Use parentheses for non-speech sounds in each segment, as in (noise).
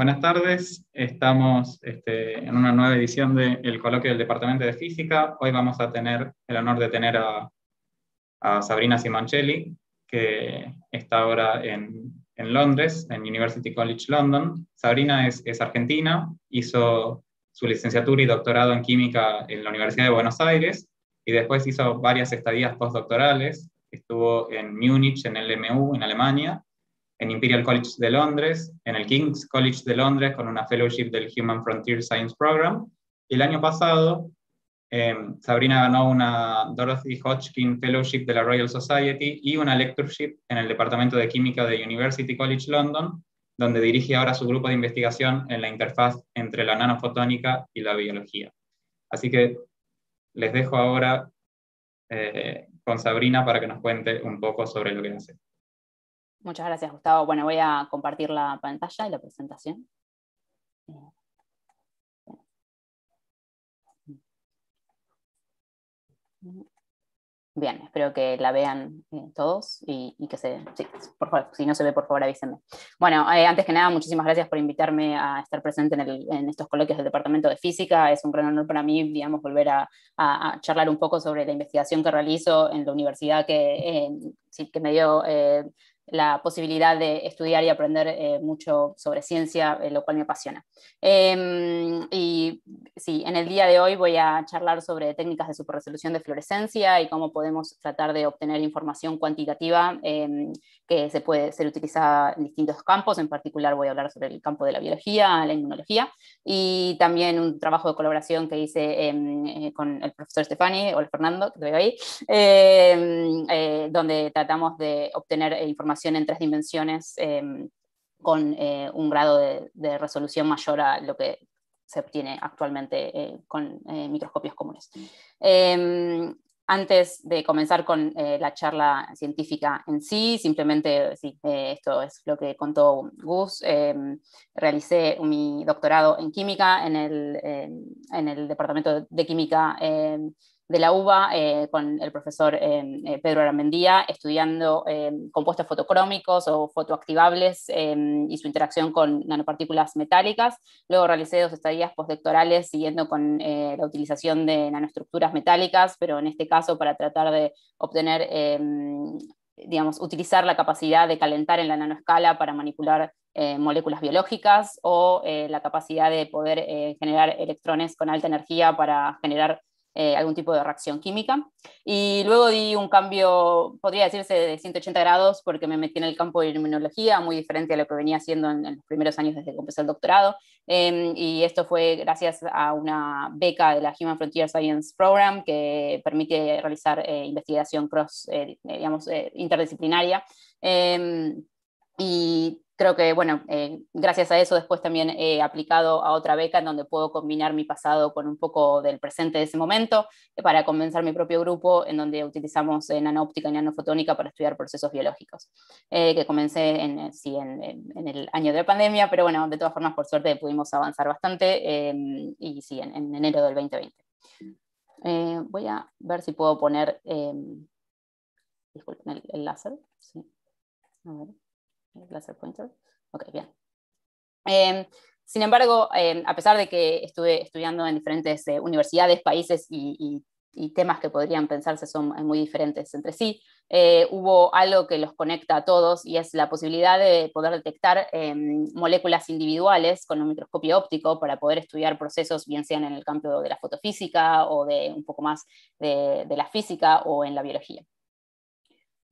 Buenas tardes, estamos este, en una nueva edición del coloquio del Departamento de Física. Hoy vamos a tener el honor de tener a, Sabrina Simoncelli, que está ahora en, Londres, en University College London. Sabrina es, es, argentina, hizo su licenciatura y doctorado en química en la Universidad de Buenos Aires y después hizo varias estadías postdoctorales. Estuvo en Múnich, en el MU, en Alemania, en Imperial College de Londres, en el King's College de Londres con una fellowship del Human Frontier Science Program. Y el año pasado, em, Sabrina ganó una Dorothy Hodgkin Fellowship de la Royal Society y una lectureship en el Departamento de Química de University College London, donde dirige ahora su grupo de investigación en la interfaz entre la nanofotónica y la biología. Así que les dejo ahora eh, con Sabrina para que nos cuente un poco sobre lo que hace. Muchas gracias, Gustavo. Bueno, voy a compartir la pantalla y la presentación. Eh, eh. Bien, espero que la vean eh, todos y, que se... por favor, si no se ve, por favor avísenme. Bueno, antes que nada, muchísimas gracias por invitarme a estar presente en, estos coloquios del Departamento de Física. Es un gran honor para mí, digamos, volver a, charlar un poco sobre la investigación que realizo en la universidad que, que me dio la posibilidad de estudiar y aprender eh, mucho sobre ciencia, eh, lo cual me apasiona. Em, y sí, en el día de hoy voy a charlar sobre técnicas de superresolución de fluorescencia y cómo podemos tratar de obtener información cuantitativa em, que se puede ser utilizada en distintos campos. En particular voy a hablar sobre el campo de la biología, la inmunología y también un trabajo de colaboración que hice em, eh, con el profesor Stefani o el Fernando, que te veo ahí, donde tratamos de obtener información en tres dimensiones em, con eh, un grado de, resolución mayor a lo que se obtiene actualmente eh, con eh, microscopios comunes. Em, antes de comenzar con la charla científica en sí, simplemente, esto es lo que contó Gus, em, realicé mi doctorado en química en el, en el Departamento de Química de la UBA eh, con el profesor eh, eh, Pedro Aramendía, estudiando compuestos fotocrómicos o fotoactivables y su interacción con nanopartículas metálicas. Luego realicé dos estadías postdoctorales siguiendo con la utilización de nanoestructuras metálicas, pero en este caso para tratar de obtener, digamos, utilizar la capacidad de calentar en la nanoescala para manipular moléculas biológicas o la capacidad de poder generar electrones con alta energía para generar eh, algún tipo de reacción química. Y luego di un cambio, podría decirse, de 180 grados, porque me metí en el campo de inmunología, muy diferente a lo que venía haciendo en, los primeros años desde que empecé el doctorado. Em, y esto fue gracias a una beca de la Human Frontier Science Program, que permite realizar eh, investigación cross, eh, digamos, interdisciplinaria. Em, y creo que, bueno, eh, gracias a eso después también he aplicado a otra beca en donde puedo combinar mi pasado con un poco del presente de ese momento eh, para comenzar mi propio grupo en donde utilizamos en eh, nanóptica y nanofotónica para estudiar procesos biológicos, que comencé en, en, el año de la pandemia, pero bueno, de todas formas, por suerte pudimos avanzar bastante em, y sí, en, enero del 2020. voy a ver si puedo poner, em, disculpen, el, láser. Sí bien. Em, sin embargo, em, a pesar de que estuve estudiando en diferentes eh, universidades, países y, temas que podrían pensarse son eh, muy diferentes entre sí, eh, hubo algo que los conecta a todos y es la posibilidad de poder detectar em, moléculas individuales con un microscopio óptico para poder estudiar procesos, bien sean en el campo de la fotofísica o de un poco más de la física o en la biología.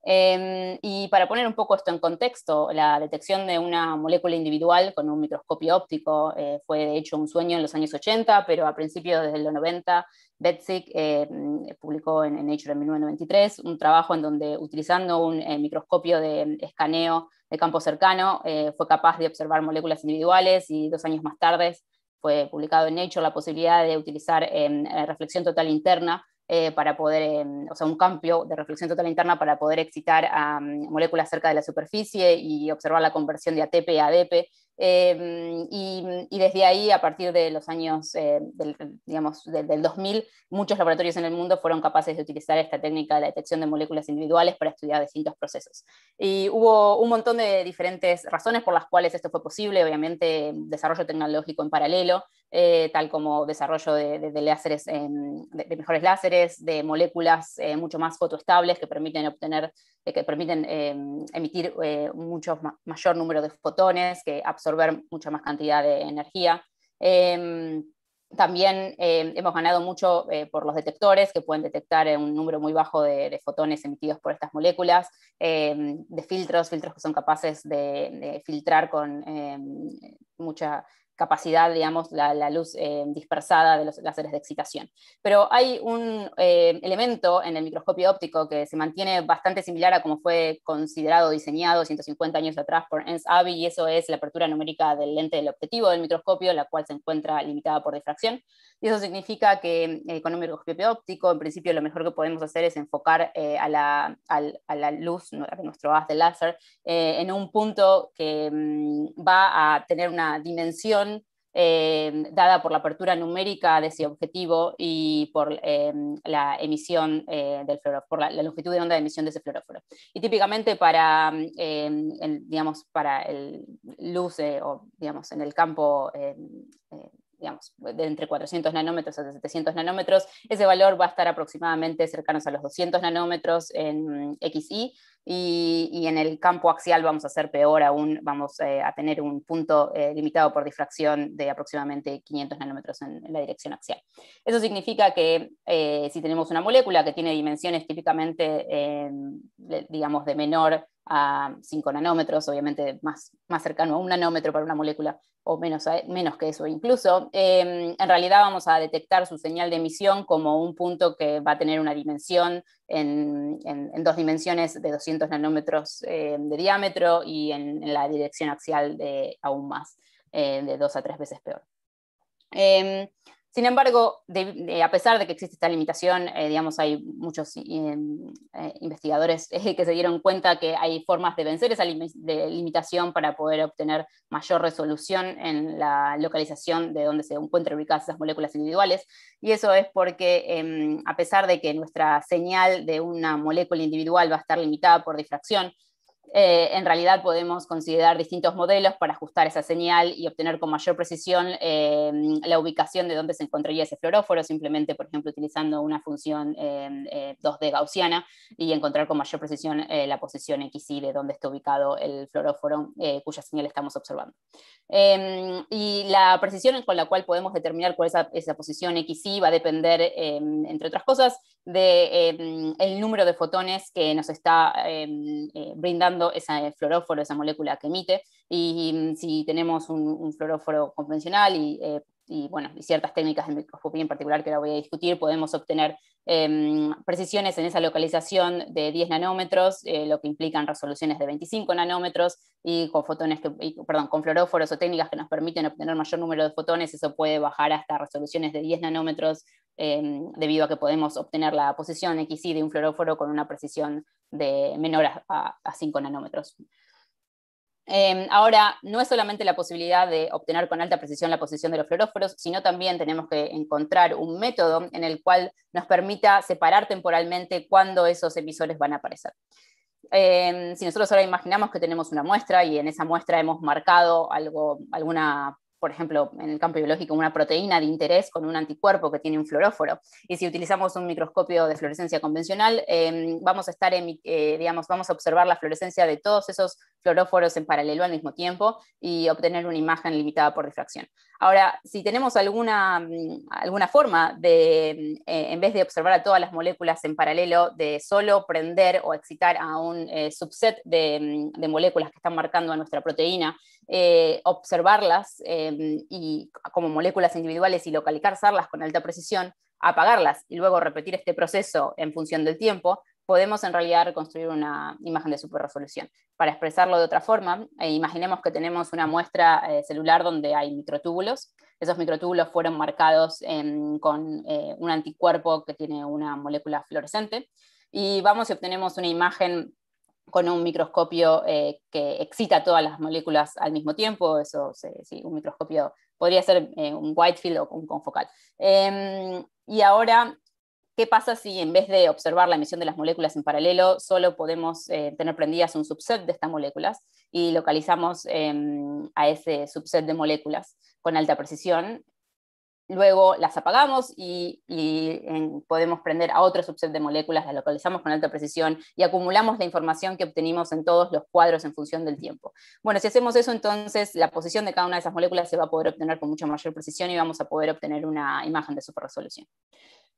Em, y para poner un poco esto en contexto, la detección de una molécula individual con un microscopio óptico eh, fue de hecho un sueño en los años 80, pero a principios de los 90, Betzig eh, mm, publicó en, Nature en 1993 un trabajo en donde utilizando un eh, microscopio de escaneo de campo cercano fue capaz de observar moléculas individuales y dos años más tarde fue publicado en Nature la posibilidad de utilizar em, reflexión total interna eh, para poder, eh, o sea, un cambio de reflexión total e interna para poder excitar a mm, moléculas cerca de la superficie y observar la conversión de ATP a ADP. Em, y, desde ahí, a partir de los años, eh, del, digamos, 2000, muchos laboratorios en el mundo fueron capaces de utilizar esta técnica de detección de moléculas individuales para estudiar distintos procesos. Y hubo un montón de diferentes razones por las cuales esto fue posible, obviamente desarrollo tecnológico en paralelo, eh, tal como desarrollo de, láseres, de, mejores láseres, de moléculas eh, mucho más fotoestables que permiten obtener, eh, que permiten em, emitir mucho mayor número de fotones, que absorber mucha más cantidad de energía. Em, también em, hemos ganado mucho por los detectores, que pueden detectar un número muy bajo de, fotones emitidos por estas moléculas, de filtros, filtros que son capaces de, de filtrar con mucha capacidad, digamos, la, luz eh, dispersada de los láseres de excitación. Pero hay un eh, elemento en el microscopio óptico que se mantiene bastante similar a como fue considerado, diseñado 150 años atrás por Ernst Abbe, y eso es la apertura numérica del lente del objetivo del microscopio, la cual se encuentra limitada por difracción. Y eso significa que eh, con un microscopio óptico, en principio lo mejor que podemos hacer es enfocar eh, a, la, luz, a nuestro haz de láser, eh, en un punto que mm, va a tener una dimensión dada por la apertura numérica de ese objetivo y por la emisión del la, longitud de onda de emisión de ese fluoróforo. Y típicamente para, mm, el, em, digamos, para el luz o digamos, en el campo em, digamos, pues, de entre 400 nanómetros a 700 nanómetros. Ese valor va a estar aproximadamente cercanos a los 200 nanómetros en XI, y, en el campo axial vamos a ser peor aún, vamos eh, a tener un punto eh, limitado por difracción de aproximadamente 500 nanómetros en, la dirección axial. Eso significa que eh, si tenemos una molécula que tiene dimensiones típicamente, digamos, de menor a 5 nanómetros, obviamente más, más cercano a un nanómetro para una molécula o menos, menos que eso. Incluso, eh, en realidad vamos a detectar su señal de emisión como un punto que va a tener una dimensión en, dos dimensiones de 200 nanómetros eh, de diámetro y en, la dirección axial de aún más, eh, de dos a tres veces peor. Sin embargo, a pesar de que existe esta limitación, eh, digamos, hay muchos eh, eh, investigadores (laughs) que se dieron cuenta que hay formas de vencer esa limitación para poder obtener mayor resolución en la localización de donde se encuentran ubicadas esas moléculas individuales. Y eso es porque, em, a pesar de que nuestra señal de una molécula individual va a estar limitada por difracción, eh, en realidad podemos considerar distintos modelos para ajustar esa señal y obtener con mayor precisión eh, la ubicación de dónde se encontraría ese fluoróforo, simplemente, por ejemplo, utilizando una función 2D eh, gaussiana y encontrar con mayor precisión la posición XY de dónde está ubicado el fluoróforo cuya señal estamos observando. Em, y la precisión con la cual podemos determinar cuál es esa, posición XY va a depender, em, entre otras cosas, del em, número de fotones que nos está brindando esa eh, fluoróforo, esa molécula que emite. Y, mm, si tenemos un, fluoróforo convencional y eh, y, bueno, y ciertas técnicas de microscopía en particular que la voy a discutir, podemos obtener em, precisiones en esa localización de 10 nanómetros, eh, lo que implican resoluciones de 25 nanómetros y con fotones que, perdón, con fluoróforos o técnicas que nos permiten obtener mayor número de fotones, eso puede bajar hasta resoluciones de 10 nanómetros em, debido a que podemos obtener la posición XY de un fluoróforo con una precisión de menor a 5 nanómetros. Em, ahora, no es solamente la posibilidad de obtener con alta precisión la posición de los fluoróforos, sino también tenemos que encontrar un método en el cual nos permita separar temporalmente cuándo esos emisores van a aparecer. Em, si nosotros ahora imaginamos que tenemos una muestra y en esa muestra hemos marcado algo, alguna por ejemplo, en el campo biológico, una proteína de interés con un anticuerpo que tiene un fluoróforo. Y si utilizamos un microscopio de fluorescencia convencional, em, vamos a estar, eh, vamos a observar la fluorescencia de todos esos fluoróforos en paralelo al mismo tiempo y obtener una imagen limitada por difracción. Ahora, si tenemos alguna, mm, alguna forma de, mm, eh, en vez de observar a todas las moléculas en paralelo, de solo prender o excitar a un eh, subset mm, de moléculas que están marcando a nuestra proteína, eh, observarlas em, y, como moléculas individuales y localizarlas con alta precisión, apagarlas y luego repetir este proceso en función del tiempo, podemos en realidad reconstruir una imagen de superresolución. Para expresarlo de otra forma, eh, imaginemos que tenemos una muestra eh, celular donde hay microtúbulos. Esos microtúbulos fueron marcados em, con un anticuerpo que tiene una molécula fluorescente y vamos y obtenemos una imagen con un microscopio eh, que excita todas las moléculas al mismo tiempo, eso sí, un microscopio podría ser eh, un Whitefield o un confocal. Em, y ahora, ¿qué pasa si en vez de observar la emisión de las moléculas en paralelo, solo podemos eh, tener prendidas un subset de estas moléculas y localizamos em, a ese subset de moléculas con alta precisión luego las apagamos y, podemos prender a otro subset de moléculas, las localizamos con alta precisión y acumulamos la información que obtenimos en todos los cuadros en función del tiempo. Bueno, si hacemos eso, entonces la posición de cada una de esas moléculas se va a poder obtener con mucha mayor precisión y vamos a poder obtener una imagen de superresolución.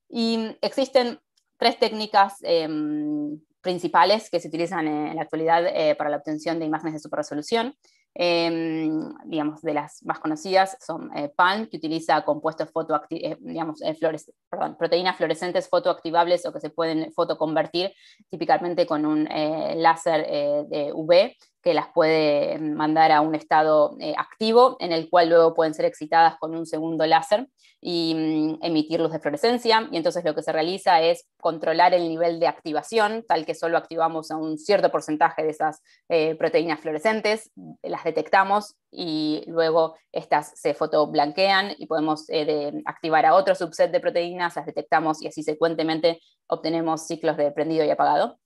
Y existen tres técnicas em, principales que se utilizan en la actualidad eh, para la obtención de imágenes de superresolución. Em, digamos, de las más conocidas son eh, PAN, que utiliza compuestos fotoactivos, eh, digamos, eh, flores, proteínas fluorescentes fotoactivables o que se pueden fotoconvertir típicamente con un láser de UV que las puede mandar a un estado eh, activo, en el cual luego pueden ser excitadas con un segundo láser y mm, emitir luz de fluorescencia. Y entonces lo que se realiza es controlar el nivel de activación, tal que solo activamos a un cierto porcentaje de esas eh, proteínas fluorescentes, las detectamos y luego estas se fotoblanquean y podemos eh, activar a otro subset de proteínas, las detectamos y así secuentemente obtenemos ciclos de prendido y apagado.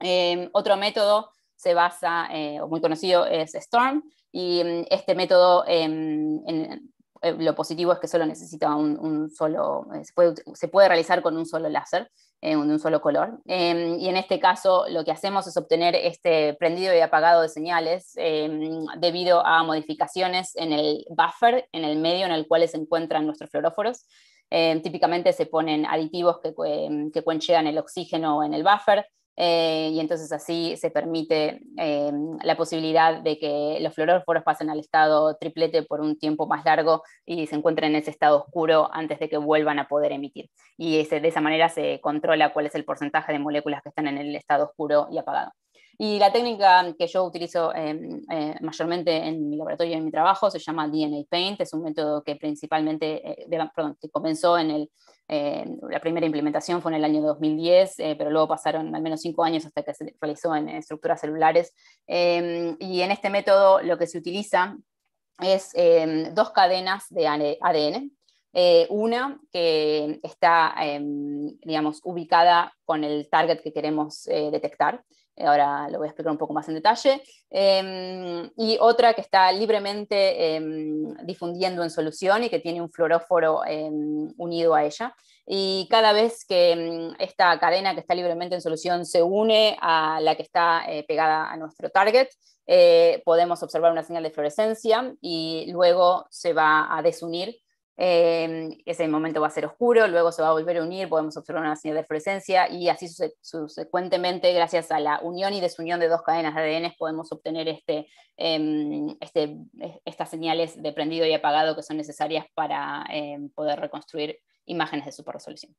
Em, otro método se basa, eh, o muy conocido es Storm, y mm, este método em, eh, lo positivo es que solo necesita un, solo, eh, se puede, realizar con un solo láser, en un solo color. Em, y en este caso lo que hacemos es obtener este prendido y apagado de señales em, debido a modificaciones en el buffer, en el medio en el cual se encuentran nuestros fluoróforos. típicamente se ponen aditivos que, que el oxígeno en el buffer, eh, y entonces así se permite eh, la posibilidad de que los fluoróforos pasen al estado triplete por un tiempo más largo y se encuentren en ese estado oscuro antes de que vuelvan a poder emitir. Y de esa manera se controla cuál es el porcentaje de moléculas que están en el estado oscuro y apagado. Y la técnica que yo utilizo em, eh, mayormente en mi laboratorio y en mi trabajo se llama DNA Paint, es un método que principalmente, eh, perdón, que comenzó en eh, la primera implementación fue en el año 2010, pero luego pasaron al menos cinco años hasta que se realizó en estructuras celulares. Em, y en este método lo que se utiliza es em, dos cadenas de ADN, una que está, digamos, ubicada con el target que queremos detectar eh, ahora lo voy a explicar un poco más en detalle, em, y otra que está libremente em, difundiendo en solución y que tiene un fluoróforo em, unido a ella. Y cada vez que esta cadena que está libremente en solución se une a la que está eh, pegada a nuestro target, eh, podemos observar una señal de fluorescencia y luego se va a desunir Em, ese momento va a ser oscuro, luego se va a volver a unir, podemos observar una señal de fluorescencia y así subsecuentemente, gracias a la unión y desunión de dos cadenas de ADN, podemos obtener este, em, este estas señales de prendido y apagado que son necesarias para em, poder reconstruir imágenes de superresolución.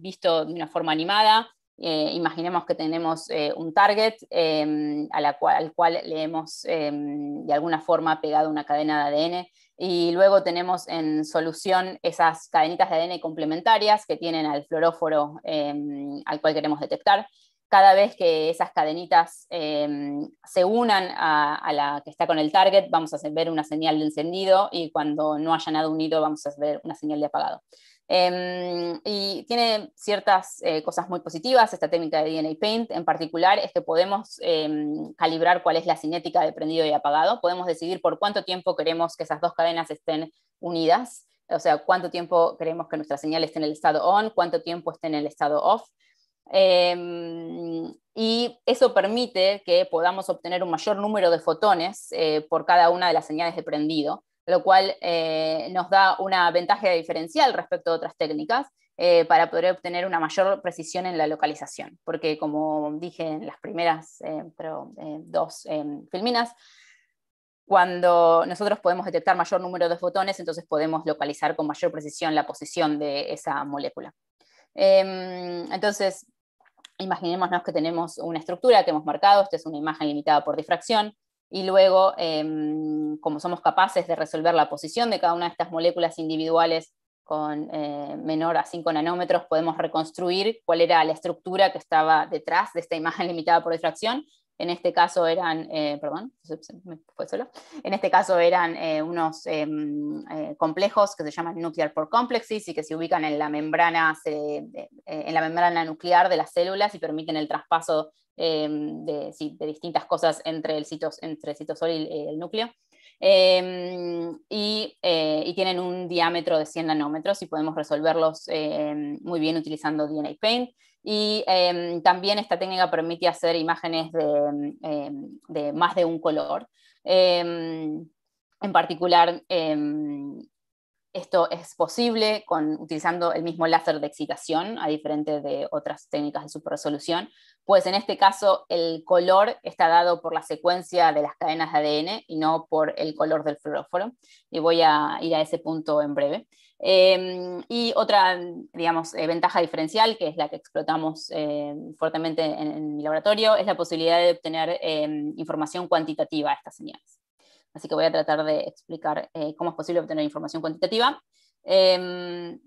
visto de una forma animada, eh, imaginemos que tenemos eh, un target em, al cual le hemos em, de alguna forma pegado una cadena de ADN y luego tenemos en solución esas cadenitas de ADN complementarias que tienen al fluoróforo em, al cual queremos detectar. Cada vez que esas cadenitas se unan a, la que está con el target, vamos a ver una señal de encendido y cuando no haya nada unido, vamos a ver una señal de apagado. Em, y tiene ciertas eh, cosas muy positivas, esta técnica de DNA Paint en particular, es que podemos em, calibrar cuál es la cinética de prendido y apagado, podemos decidir por cuánto tiempo queremos que esas dos cadenas estén unidas, o sea, cuánto tiempo queremos que nuestra señal esté en el estado on, cuánto tiempo esté en el estado off. Em, y eso permite que podamos obtener un mayor número de fotones eh, por cada una de las señales de prendido lo cual eh, nos da una ventaja diferencial respecto a otras técnicas eh, para poder obtener una mayor precisión en la localización, porque como dije en las primeras eh, dos filminas, cuando nosotros podemos detectar mayor número de fotones, entonces podemos localizar con mayor precisión la posición de esa molécula. Em, entonces, imaginémonos que tenemos una estructura que hemos marcado, esta es una imagen limitada por difracción, y luego, em, como somos capaces de resolver la posición de cada una de estas moléculas individuales con eh, menor a 5 nanómetros, podemos reconstruir cuál era la estructura que estaba detrás de esta imagen (laughs) limitada por difracción. En este caso eran, eh, En este caso eran eh, unos em, complejos que se llaman nuclear pore complexes y que se ubican en la membrana, en la membrana nuclear de las células y permiten el traspaso Em, de, distintas cosas entre el, citos, entre citosol y eh, el, núcleo. Em, eh, y, tienen un diámetro de 100 nanómetros y podemos resolverlos em, muy bien utilizando DNA Paint. Y también esta técnica permite hacer imágenes de, de más de un color. en particular, esto es posible con, utilizando el mismo láser de excitación, a diferente de otras técnicas de superresolución, pues en este caso el color está dado por la secuencia de las cadenas de ADN y no por el color del fluoróforo. Y voy a ir a ese punto en breve. Em, y otra, digamos, eh, ventaja diferencial, que es la que explotamos eh, fuertemente en, en, mi laboratorio, es la posibilidad de obtener em, información cuantitativa a estas señales. Así que voy a tratar de explicar eh, cómo es posible obtener información cuantitativa. Em,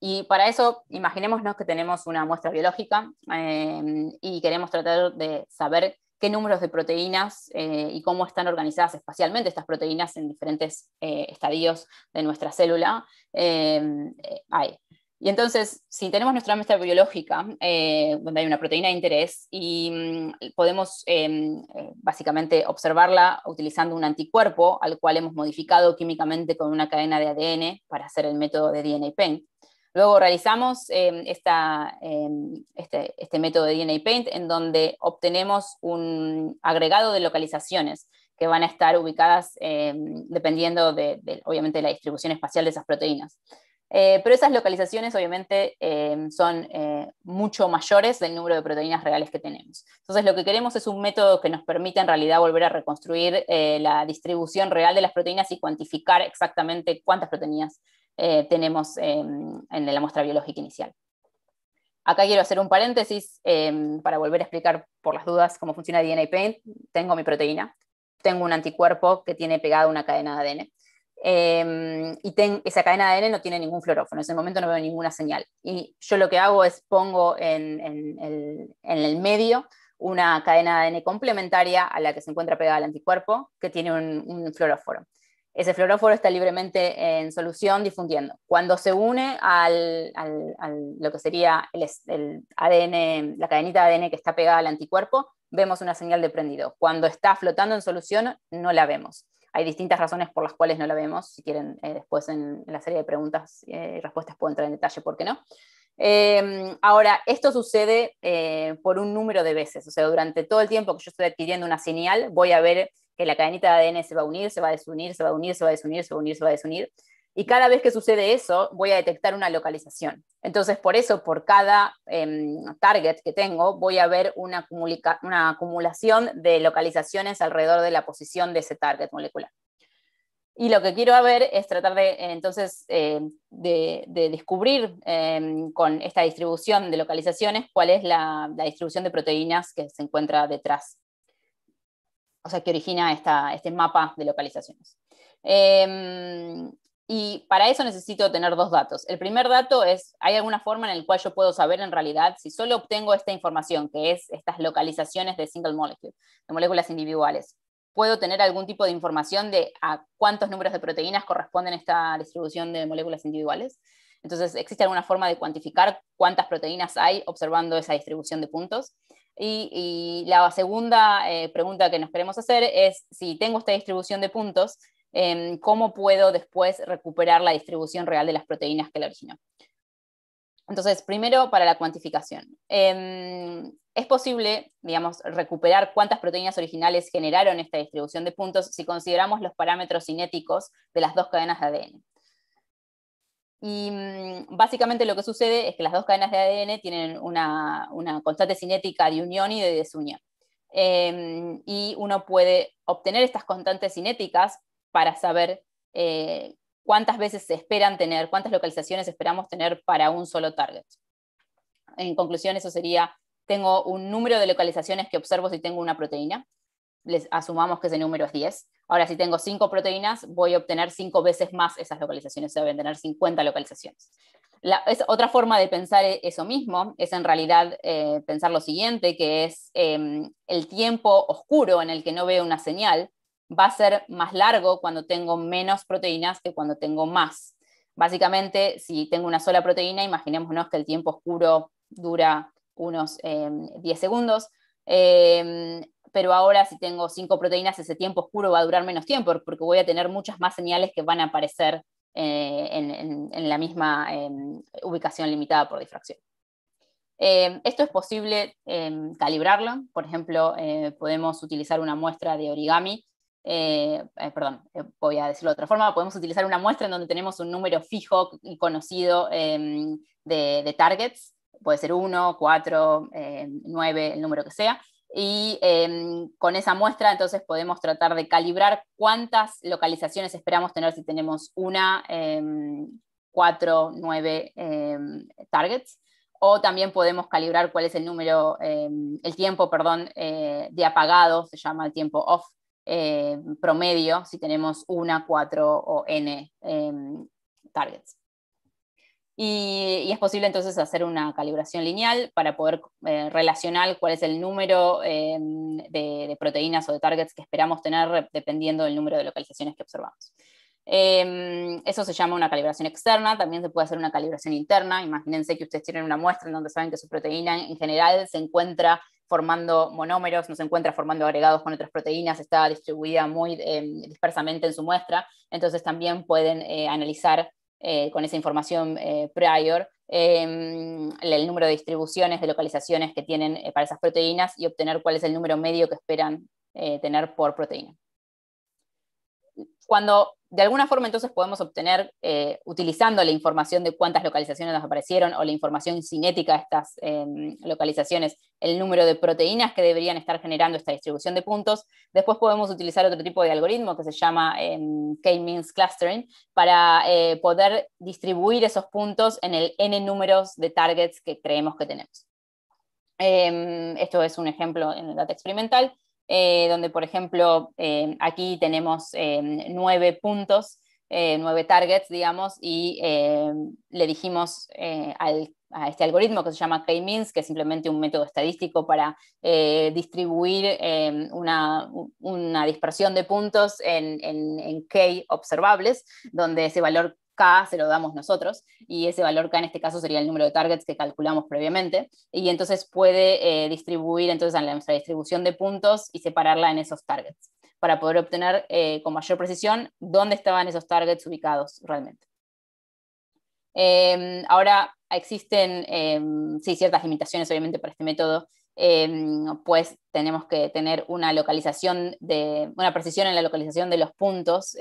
y para eso, imaginémonos que tenemos una muestra biológica em, y queremos tratar de saber qué números de proteínas eh, y cómo están organizadas espacialmente estas proteínas en diferentes eh, estadios de nuestra célula em, hay. Y entonces, si tenemos nuestra muestra biológica, eh, donde hay una proteína de interés, y mm, podemos em, básicamente observarla utilizando un anticuerpo al cual hemos modificado químicamente con una cadena de ADN para hacer el método de DNA Paint. Luego realizamos em, em, este, este, método de DNA Paint en donde obtenemos un agregado de localizaciones que van a estar ubicadas dependiendo obviamente, de la distribución espacial de esas proteínas. Eh, pero esas localizaciones obviamente eh, son eh, mucho mayores del número de proteínas reales que tenemos. Entonces lo que queremos es un método que nos permita en realidad volver a reconstruir la distribución real de las proteínas y cuantificar exactamente cuántas proteínas tenemos em, en la muestra biológica inicial. Acá quiero hacer un paréntesis em, para volver a explicar por las dudas cómo funciona DNA Paint. Tengo mi proteína, tengo un anticuerpo que tiene pegada una cadena de ADN Em, y esa cadena de ADN no tiene ningún fluorófono, en ese momento no veo ninguna señal. Y yo lo que hago es pongo en, el, medio una cadena de ADN complementaria a la que se encuentra pegada al anticuerpo, que tiene un, fluorófono Ese fluorófono está libremente en solución difundiendo. Cuando se une al, lo que sería el, el ADN, la cadenita de ADN que está pegada al anticuerpo, vemos una señal de prendido. Cuando está flotando en solución, no la vemos hay distintas razones por las cuales no la vemos. Si quieren, eh, después en, la serie de preguntas eh, y respuestas puedo entrar en detalle por qué no. Em, ahora, esto sucede eh, por un número de veces. O sea, durante todo el tiempo que yo estoy adquiriendo una señal, voy a ver que la cadenita de ADN se va a unir, se va a desunir, se va a unir, se va a desunir, se va a unir, Se va a desunir y cada vez que sucede eso, voy a detectar una localización. Entonces, por eso, por cada em, target que tengo, voy a ver una, acumulación de localizaciones alrededor de la posición de ese target molecular. Y lo que quiero ver es tratar de, entonces, eh, de, descubrir em, con esta distribución de localizaciones cuál es la, distribución de proteínas que se encuentra detrás. O sea, que origina este mapa de localizaciones. Em, y para eso necesito tener dos datos. El primer dato es, ¿hay alguna forma en la cual yo puedo saber en realidad si solo obtengo esta información, que es estas localizaciones de single molecule, de moléculas individuales? ¿Puedo tener algún tipo de información de a cuántos números de proteínas corresponden esta distribución de moléculas individuales? Entonces, ¿existe alguna forma de cuantificar cuántas proteínas hay observando esa distribución de puntos? Y, la segunda eh, pregunta que nos queremos hacer es si tengo esta distribución de puntos, Em, cómo puedo después recuperar la distribución real de las proteínas que la originó. Entonces, primero para la cuantificación. Em, es posible, digamos, recuperar cuántas proteínas originales generaron esta distribución de puntos si consideramos los parámetros cinéticos de las dos cadenas de ADN. Y mm, básicamente lo que sucede es que las dos cadenas de ADN tienen una, constante cinética de unión y de desunión. Em, y uno puede obtener estas constantes cinéticas para saber eh, cuántas veces se esperan tener, cuántas localizaciones esperamos tener para un solo target. En conclusión, eso sería, tengo un número de localizaciones que observo si tengo una proteína, les asumamos que ese número es 10. Ahora, si tengo 5 proteínas, voy a obtener 5 veces más esas localizaciones, se deben tener 50 localizaciones. otra forma de pensar eso mismo es en realidad eh, pensar lo siguiente, que es em, el tiempo oscuro en el que no veo una señal, va a ser más largo cuando tengo menos proteínas que cuando tengo más. Básicamente, si tengo una sola proteína, imaginémonos que el tiempo oscuro dura unos 10 em, segundos, em, pero ahora si tengo 5 proteínas, ese tiempo oscuro va a durar menos tiempo porque voy a tener muchas más señales que van a aparecer eh, en, la misma em, ubicación limitada por difracción. esto es posible calibrarlo, por ejemplo, eh, podemos utilizar una muestra de origami eh, eh, perdón, eh, voy a decirlo de otra forma, podemos utilizar una muestra en donde tenemos un número fijo y conocido em, de, targets, puede ser 1, 4, 9, el número que sea, y em, con esa muestra entonces podemos tratar de calibrar cuántas localizaciones esperamos tener si tenemos una, 4, em, 9 targets o también podemos calibrar cuál es el número, el tiempo, perdón, de apagado, se llama el tiempo off, eh, promedio si tenemos una, cuatro o n em, targets. Y, es posible entonces hacer una calibración lineal para poder eh, relacionar cuál es el número em, de proteínas o de targets que esperamos tener dependiendo del número de localizaciones que observamos. Em, eso se llama una calibración externa, también se puede hacer una calibración interna. Imagínense que ustedes tienen una muestra en donde saben que su proteína en general se encuentra formando monómeros, no se encuentra formando agregados con otras proteínas, está distribuida muy em, dispersamente en su muestra, entonces también pueden eh, analizar eh, con esa información eh, prior em, el número de distribuciones, de localizaciones que tienen para esas proteínas y obtener cuál es el número medio que esperan tener por proteína. Cuando de alguna forma entonces podemos obtener, eh, utilizando la información de cuántas localizaciones nos aparecieron o la información cinética de estas em, localizaciones, el número de proteínas que deberían estar generando esta distribución de puntos. Después podemos utilizar otro tipo de algoritmo que se llama em, K-means clustering para eh, poder distribuir esos puntos en el n números de targets que creemos que tenemos. Em, esto es un ejemplo en el data experimental. Eh, donde, por ejemplo, eh, aquí tenemos eh, nueve puntos, nueve targets, digamos, y le dijimos a este algoritmo que se llama K-means, que es simplemente un método estadístico para distribuir una, dispersión de puntos en, en K observables, donde ese valor K se lo damos nosotros y ese valor K en este caso sería el número de targets que calculamos previamente y entonces puede eh, distribuir entonces a nuestra distribución de puntos y separarla en esos targets para poder obtener eh, con mayor precisión dónde estaban esos targets ubicados realmente. Em, ahora existen em, sí, ciertas limitaciones obviamente para este método, em, pues tenemos que tener una localización de una precisión en la localización de los puntos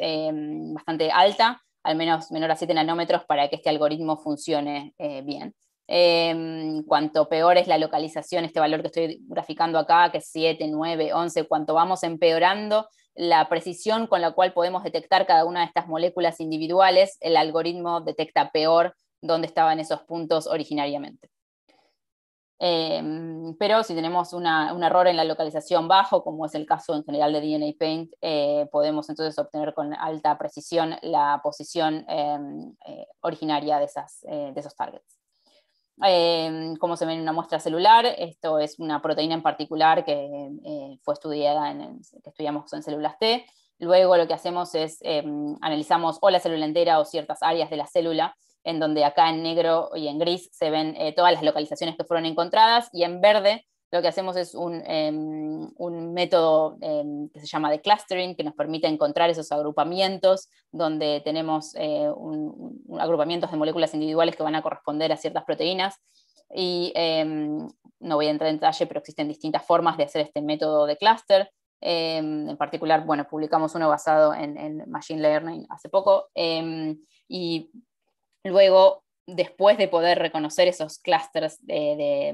bastante alta al menos menor a 7 nanómetros para que este algoritmo funcione eh, bien. Em, cuanto peor es la localización, este valor que estoy graficando acá, que es 7, 9, 11, cuanto vamos empeorando la precisión con la cual podemos detectar cada una de estas moléculas individuales, el algoritmo detecta peor dónde estaban esos puntos originariamente. Em, pero si tenemos un error en la localización bajo, como es el caso en general de DNA Paint, eh, podemos entonces obtener con alta precisión la posición em, eh, originaria eh, de, esos targets. Em, como se ve en una muestra celular, esto es una proteína en particular que fue estudiada, en, que estudiamos en células T. Luego lo que hacemos es analizamos o la célula entera o ciertas áreas de la célula en donde acá en negro y en gris se ven eh, todas las localizaciones que fueron encontradas y en verde lo que hacemos es un, em, método em, que se llama de clustering, que nos permite encontrar esos agrupamientos, donde tenemos eh, un, agrupamientos de moléculas individuales que van a corresponder a ciertas proteínas. Y em, no voy a entrar en detalle, pero existen distintas formas de hacer este método de cluster. en particular, bueno, publicamos uno basado en, en Machine Learning hace poco. y Luego, después de poder reconocer esos clusters eh,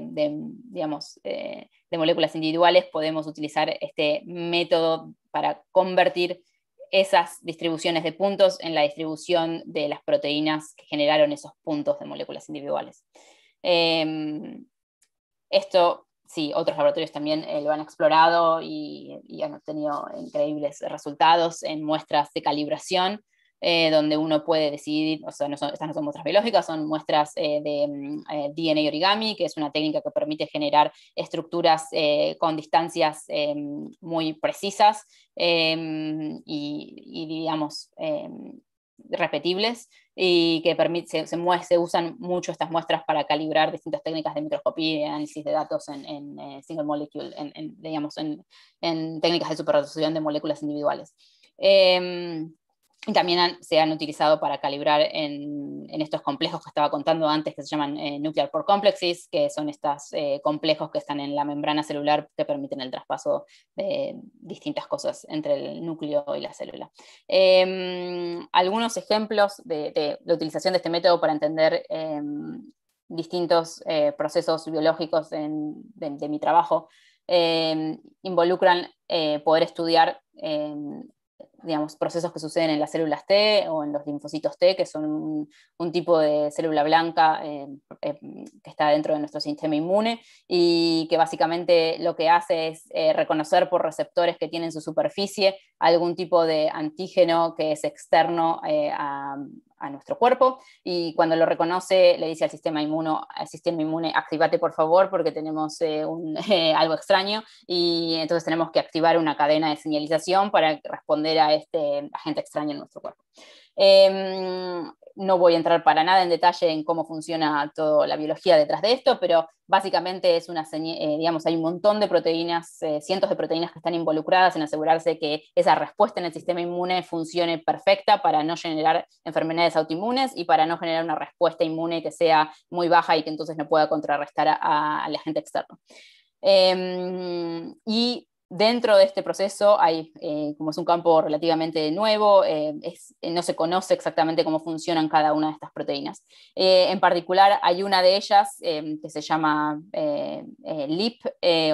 de, moléculas individuales, podemos utilizar este método para convertir esas distribuciones de puntos en la distribución de las proteínas que generaron esos puntos de moléculas individuales. Em, esto, sí, otros laboratorios también eh, lo han explorado y, han obtenido increíbles resultados en muestras de calibración, eh, donde uno puede decidir, o sea, son, estas no son muestras biológicas, son muestras eh, de mm, eh, DNA origami, que es una técnica que permite generar estructuras con distancias muy precisas em, y, digamos, em, repetibles y que permite, se, usan mucho estas muestras para calibrar distintas técnicas de microscopía y análisis de datos en, single molecule, en, digamos, en, técnicas de superresolución de moléculas individuales. Eh, también se han utilizado para calibrar en, estos complejos que estaba contando antes, que se llaman eh, nuclear pore complexes, que son estos eh, complejos que están en la membrana celular que permiten el traspaso de distintas cosas entre el núcleo y la célula. Em, algunos ejemplos de, la utilización de este método para entender em, distintos eh, procesos biológicos de, mi trabajo em, involucran poder estudiar digamos, procesos que suceden en las células T o en los linfocitos T, que son un, tipo de célula blanca eh, eh, que está dentro de nuestro sistema inmune y que básicamente lo que hace es eh, reconocer por receptores que tienen su superficie algún tipo de antígeno que es externo a, a nuestro cuerpo y cuando lo reconoce le dice al sistema, inmuno, al sistema inmune, activate por favor porque tenemos eh, (laughs) eh, algo extraño y entonces tenemos que activar una cadena de señalización para responder a este agente extraño en nuestro cuerpo. Em, no voy a entrar para nada en detalle en cómo funciona toda la biología detrás de esto, pero básicamente es una eh, digamos, hay un montón de proteínas, eh, cientos de proteínas que están involucradas en asegurarse que esa respuesta en el sistema inmune funcione perfecta para no generar enfermedades autoinmunes y para no generar una respuesta inmune que sea muy baja y que entonces no pueda contrarrestar a, agente la gente externa. Em, y dentro de este proceso hay, eh, como es un campo relativamente nuevo, eh, eh, no se conoce exactamente cómo funcionan cada una de estas proteínas. en particular, hay una de ellas que se llama LIP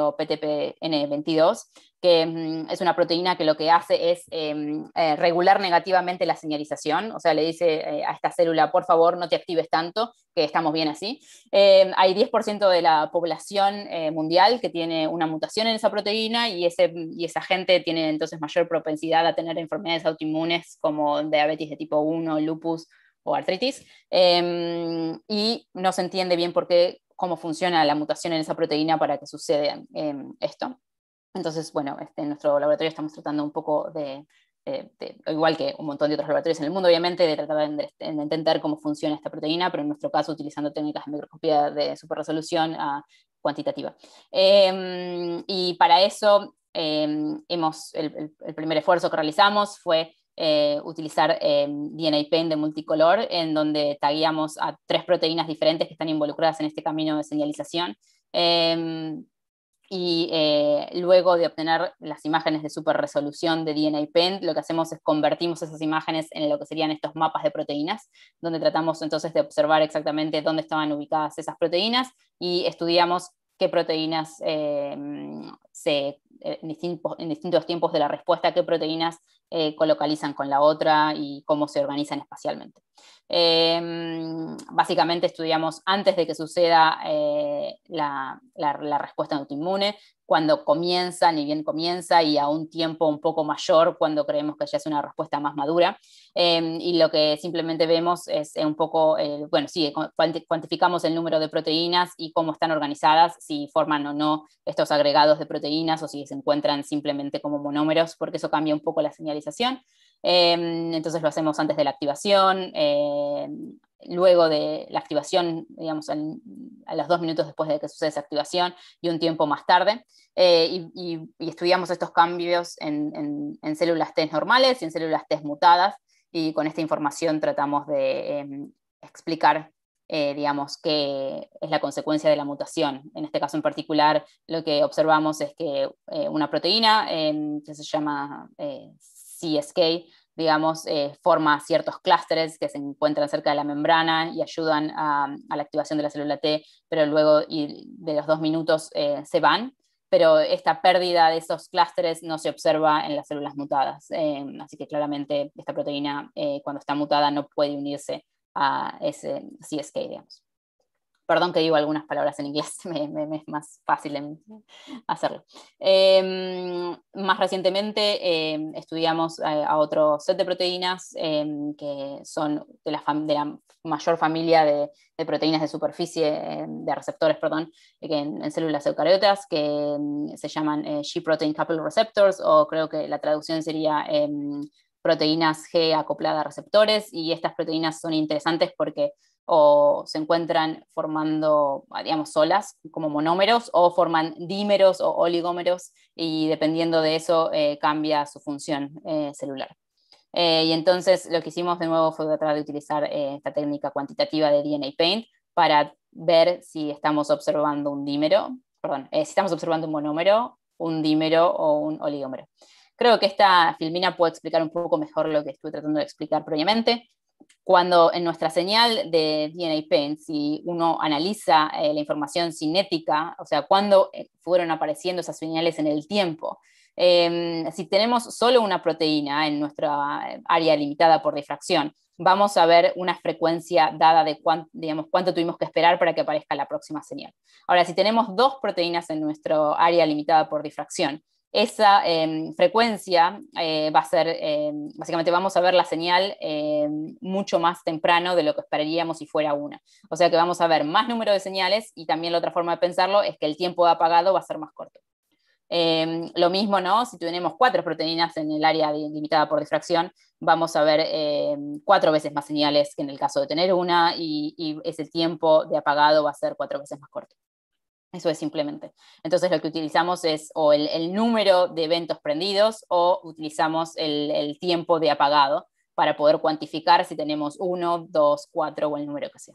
o PTPN22, que mm, es una proteína que lo que hace es em, eh, regular negativamente la señalización, o sea, le dice eh, a esta célula, por favor, no te actives tanto, que estamos bien así. Em, hay 10% de la población eh, mundial que tiene una mutación en esa proteína y, y esa gente tiene entonces mayor propensidad a tener enfermedades autoinmunes como diabetes de tipo 1, lupus o artritis, em, y no se entiende bien por qué cómo funciona la mutación en esa proteína para que suceda esto. Entonces, bueno, este, en nuestro laboratorio estamos tratando un poco eh, de, igual que un montón de otros laboratorios en el mundo, obviamente, de tratar de, entender cómo funciona esta proteína, pero en nuestro caso utilizando técnicas de microscopía de superresolución cuantitativa. Em, y para eso, em, hemos, el, primer esfuerzo que realizamos fue eh, utilizar em, DNA Paint de multicolor, en donde tagueamos a tres proteínas diferentes que están involucradas en este camino de señalización y eh, luego de obtener las imágenes de super resolución de DNA Paint, lo que hacemos es convertimos esas imágenes en lo que serían estos mapas de proteínas, donde tratamos entonces de observar exactamente dónde estaban ubicadas esas proteínas y estudiamos qué proteínas em, se, eh, en, distintos, tiempos de la respuesta, qué proteínas eh, colocalizan con la otra y cómo se organizan espacialmente. Em, básicamente estudiamos antes de que suceda eh, la, la, respuesta autoinmune, cuando comienza, ni bien comienza, y a un tiempo un poco mayor cuando creemos que ya es una respuesta más madura. Em, y lo que simplemente vemos es eh, un poco, eh, bueno, sí, cuantificamos el número de proteínas y cómo están organizadas, si forman o no estos agregados de proteínas o si se encuentran simplemente como monómeros, porque eso cambia un poco la señalización. Em, entonces lo hacemos antes de la activación, em, luego de la activación, digamos, a los dos minutos después de que sucede esa activación y un tiempo más tarde. Eh, y, estudiamos estos cambios en, células T normales y en células T mutadas, y con esta información tratamos de em, explicar, eh, digamos, qué es la consecuencia de la mutación. En este caso en particular, lo que observamos es que eh, una proteína em, que se llama CSK, digamos, eh, forma ciertos clústeres que se encuentran cerca de la membrana y ayudan a, la activación de la célula T, pero luego de los dos minutos eh, se van, pero esta pérdida de esos clústeres no se observa en las células mutadas, eh, así que claramente esta proteína cuando está mutada no puede unirse a ese CSK, digamos. Perdón que digo algunas palabras en inglés, (laughs) me, es más fácil hacerlo. Em, más recientemente em, estudiamos eh, a, otro set de proteínas em, que son de la, mayor familia de, proteínas de superficie, de receptores, perdón, que en, células eucariotas, que se llaman eh, G-protein coupled receptors, o creo que la traducción sería proteínas G acopladas a receptores y estas proteínas son interesantes porque o se encuentran formando, ah, digamos, solas como monómeros o forman dímeros o oligómeros y dependiendo de eso eh, cambia su función eh, celular. Eh, y entonces lo que hicimos de nuevo fue tratar de utilizar esta técnica cuantitativa de DNA Paint para ver si estamos observando un dímero, perdón, si estamos observando un monómero, un dímero o un oligómero. Creo que esta filmina puede explicar un poco mejor lo que estuve tratando de explicar previamente cuando en nuestra señal de DNA PEN, si uno analiza eh, la información cinética, o sea, cuándo eh, fueron apareciendo esas señales en el tiempo, em, si tenemos solo una proteína en nuestra eh, área limitada por difracción, vamos a ver una frecuencia dada de cuánto, cuánto tuvimos que esperar para que aparezca la próxima señal. Ahora, si tenemos dos proteínas en nuestra área limitada por difracción, esa em, frecuencia eh, va a ser, em, básicamente vamos a ver la señal em, mucho más temprano de lo que esperaríamos si fuera una. O sea que vamos a ver más número de señales y también la otra forma de pensarlo es que el tiempo de apagado va a ser más corto. lo mismo, ¿no? Si tenemos cuatro proteínas en el área limitada por difracción, vamos a ver cuatro veces más señales que en el caso de tener una y ese tiempo de apagado va a ser cuatro veces más corto. Eso es simplemente. Entonces lo que utilizamos es o el, número de eventos prendidos o utilizamos el, tiempo de apagado para poder cuantificar si tenemos uno, dos, cuatro o el número que sea.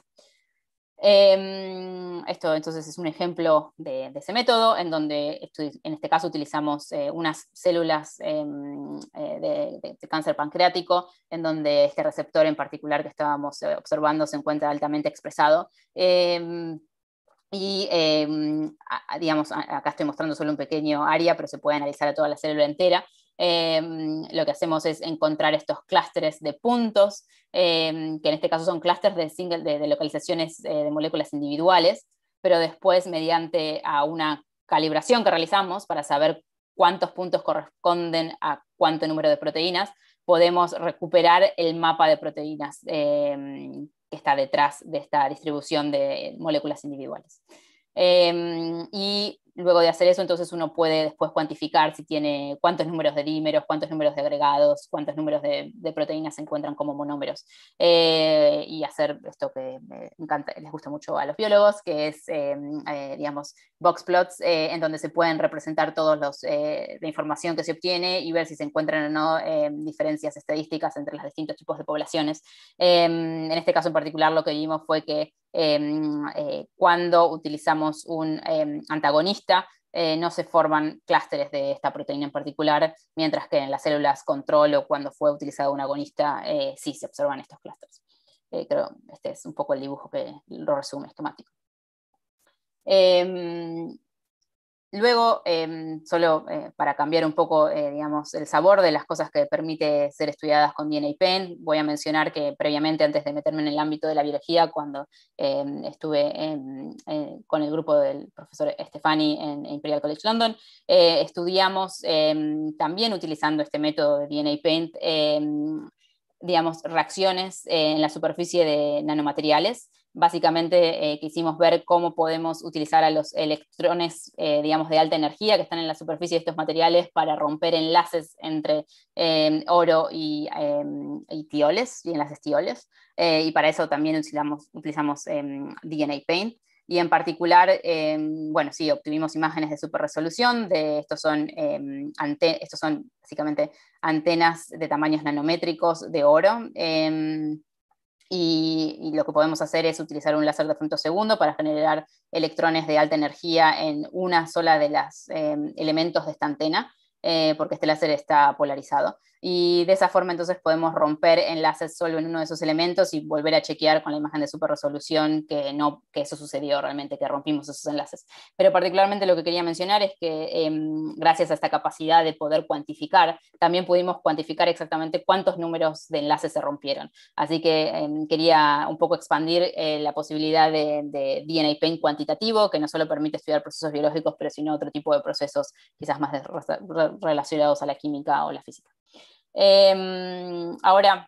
Em, esto entonces es un ejemplo de, ese método en donde en este caso utilizamos eh, unas células em, eh, de, cáncer pancreático en donde este receptor en particular que estábamos eh, observando se encuentra altamente expresado em, y em, digamos, acá estoy mostrando solo un pequeño área, pero se puede analizar a toda la célula entera. Em, lo que hacemos es encontrar estos clústeres de puntos, em, que en este caso son clústeres de, localizaciones eh, de moléculas individuales, pero después mediante a una calibración que realizamos para saber cuántos puntos corresponden a cuánto número de proteínas, podemos recuperar el mapa de proteínas que está detrás de esta distribución de moléculas individuales. Em, y luego de hacer eso, entonces uno puede después cuantificar si tiene cuántos números de dímeros, cuántos números de agregados, cuántos números de, proteínas se encuentran como monómeros. Eh, y hacer esto que les gusta mucho a los biólogos, que es, eh, eh, digamos, box plots, en donde se pueden representar todos la información que se obtiene y ver si se encuentran o no diferencias estadísticas entre los distintos tipos de poblaciones. en este caso en particular lo que vimos fue que cuando utilizamos un antagonista, eh, no se forman clústeres de esta proteína en particular, mientras que en las células control o cuando fue utilizado un agonista, eh, sí se observan estos clústeres. Eh, creo este es un poco el dibujo que lo resume esquemático. Luego, em, solo eh, para cambiar un poco, eh, el sabor de las cosas que permite ser estudiadas con DNA Paint, voy a mencionar que previamente, antes de meterme en el ámbito de la biología, cuando em, estuve eh, con el grupo del profesor Stefani en, Imperial College London, estudiamos em, también utilizando este método de DNA Paint, digamos, reacciones en la superficie de nanomateriales Básicamente eh, quisimos ver cómo podemos utilizar a los electrones, eh, digamos, de alta energía que están en la superficie de estos materiales para romper enlaces entre eh, oro y, y, tioles, y enlaces tioles. y para eso también utilizamos, utilizamos em, DNA Paint. Y en particular, em, bueno, sí, obtuvimos imágenes de superresolución, de estos son, em, estos son básicamente antenas de tamaños nanométricos de oro y, lo que podemos hacer es utilizar un láser de segundo para generar electrones de alta energía en una sola de los eh, elementos de esta antena, eh, porque este láser está polarizado y de esa forma entonces podemos romper enlaces solo en uno de esos elementos y volver a chequear con la imagen de superresolución que, no, que eso sucedió realmente, que rompimos esos enlaces. Pero particularmente lo que quería mencionar es que em, gracias a esta capacidad de poder cuantificar, también pudimos cuantificar exactamente cuántos números de enlaces se rompieron. Así que em, quería un poco expandir eh, la posibilidad de, DNA Paint cuantitativo, que no solo permite estudiar procesos biológicos, pero sino otro tipo de procesos quizás más relacionados a la química o la física. Em, ahora,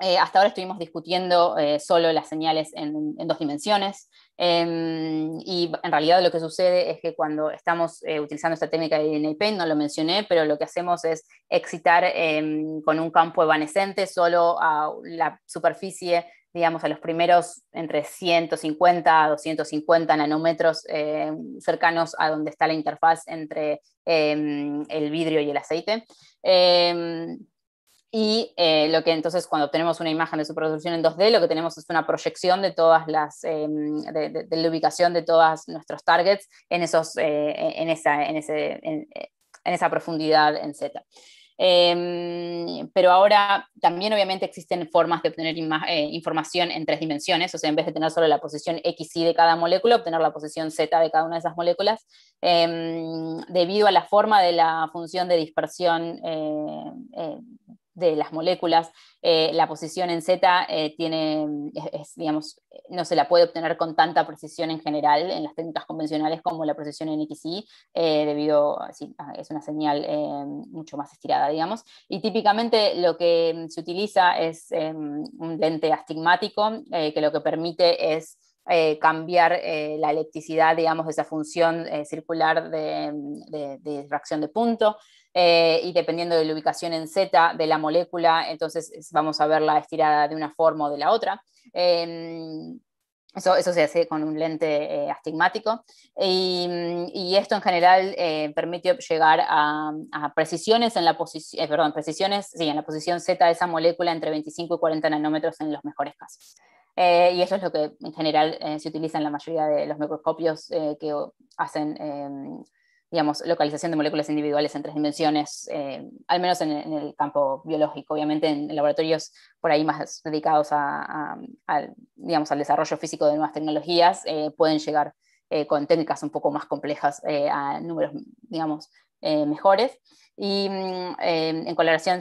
eh, hasta ahora estuvimos discutiendo eh, solo las señales en, dos dimensiones em, y en realidad lo que sucede es que cuando estamos eh, utilizando esta técnica de NIP no lo mencioné, pero lo que hacemos es excitar em, con un campo evanescente solo a la superficie digamos, a los primeros entre 150 a 250 nanómetros eh, cercanos a donde está la interfaz entre em, el vidrio y el aceite. Em, y eh, lo que entonces cuando obtenemos una imagen de su en 2D, lo que tenemos es una proyección de todas las, em, de, la ubicación de todos nuestros targets en, eh, esa, en esa profundidad en Z. Em, pero ahora también obviamente existen formas de obtener eh, información en tres dimensiones, o sea, en vez de tener solo la posición X, Y de cada molécula, obtener la posición Z de cada una de esas moléculas, em, debido a la forma de la función de dispersión eh, eh, de las moléculas. Eh, la posición en Z eh, tiene, digamos, no se la puede obtener con tanta precisión en general en las técnicas convencionales como la precisión en XY, eh, debido a es una señal mucho más estirada, digamos. Y típicamente lo que se utiliza es em, un lente astigmático, que lo que permite es cambiar la electricidad, digamos, de esa función circular de, de, reacción de punto. Eh, y dependiendo de la ubicación en Z de la molécula, entonces vamos a verla estirada de una forma o de la otra. Em, eso, eso, se hace con un lente eh, astigmático y, esto en general eh, permite llegar a, precisiones en la posición, eh, perdón, precisiones, sí, en la posición Z de esa molécula entre 25 y 40 nanómetros en los mejores casos. y eso es lo que en general se utiliza en la mayoría de los microscopios que hacen em, digamos, localización de moléculas individuales en tres dimensiones, eh, al menos en, el campo biológico, obviamente en laboratorios por ahí más dedicados a, digamos, al desarrollo físico de nuevas tecnologías, eh, pueden llegar eh, con técnicas un poco más complejas a números, digamos, mejores. Y mm, en colaboración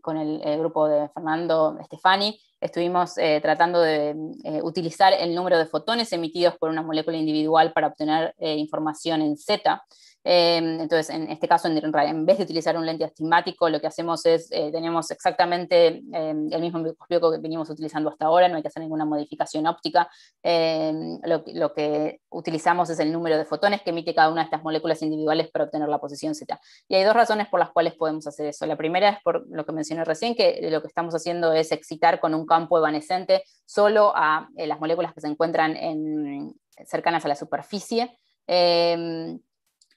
con el, grupo de Fernando Stefani, estuvimos tratando de utilizar el número de fotones emitidos por una molécula individual para obtener información en Z. Em, entonces, en este caso, en, en, vez de utilizar un lente astigmático, lo que hacemos es, eh, tenemos exactamente em, el mismo microscopio que venimos utilizando hasta ahora, no hay que hacer ninguna modificación óptica. Em, lo, que utilizamos es el número de fotones que emite cada una de estas moléculas individuales para obtener la posición Z. Y hay dos razones por las cuales podemos hacer eso. La primera es por lo que mencioné recién, que lo que estamos haciendo es excitar con un campo evanescente solo a eh, las moléculas que se encuentran en, cercanas a la superficie. Eh,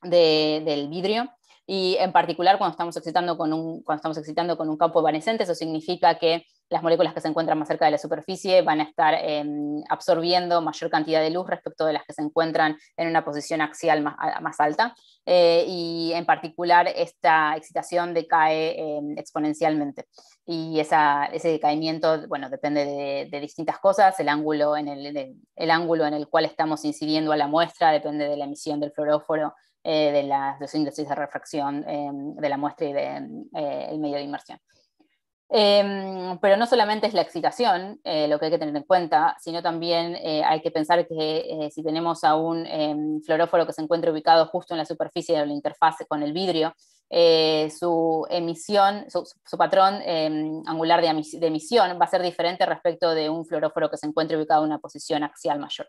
del vidrio. Y en particular cuando estamos, excitando con un, cuando estamos excitando con un campo evanescente, eso significa que las moléculas que se encuentran más cerca de la superficie van a estar em, absorbiendo mayor cantidad de luz respecto de las que se encuentran en una posición axial más, alta. Eh, y en particular esta excitación decae em, exponencialmente. Y ese decaimiento, depende de, distintas cosas, el el, el ángulo en el cual estamos incidiendo a la muestra depende de la emisión del fluoróforo eh, de la de de refracción em, de la muestra y del em, eh, medio de inmersión. Em, pero no solamente es la excitación eh, lo que hay que tener en cuenta, sino también hay que pensar que si tenemos a un fluoróforo que se encuentra ubicado justo en la superficie de la interfase con el vidrio, su emisión, su, patrón angular de, emisión va a ser diferente respecto de un fluoróforo que se encuentra ubicado en una posición axial mayor.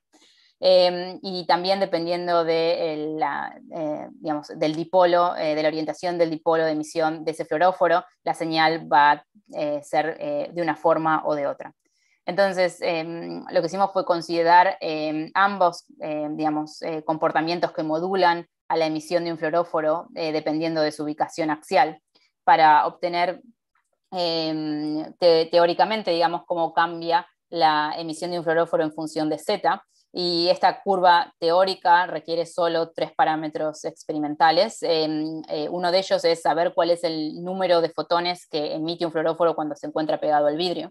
Em, y también dependiendo de la, eh, del dipolo, eh, de la orientación del dipolo de emisión de ese fluoróforo, la señal va a eh, ser de una forma o de otra. Entonces, em, lo que hicimos fue considerar em, ambos comportamientos que modulan a la emisión de un fluoróforo dependiendo de su ubicación axial para obtener teóricamente, digamos, cómo cambia la emisión de un fluoróforo en función de Z y esta curva teórica requiere solo tres parámetros experimentales. Em, eh, uno de ellos es saber cuál es el número de fotones que emite un fluoróforo cuando se encuentra pegado al vidrio.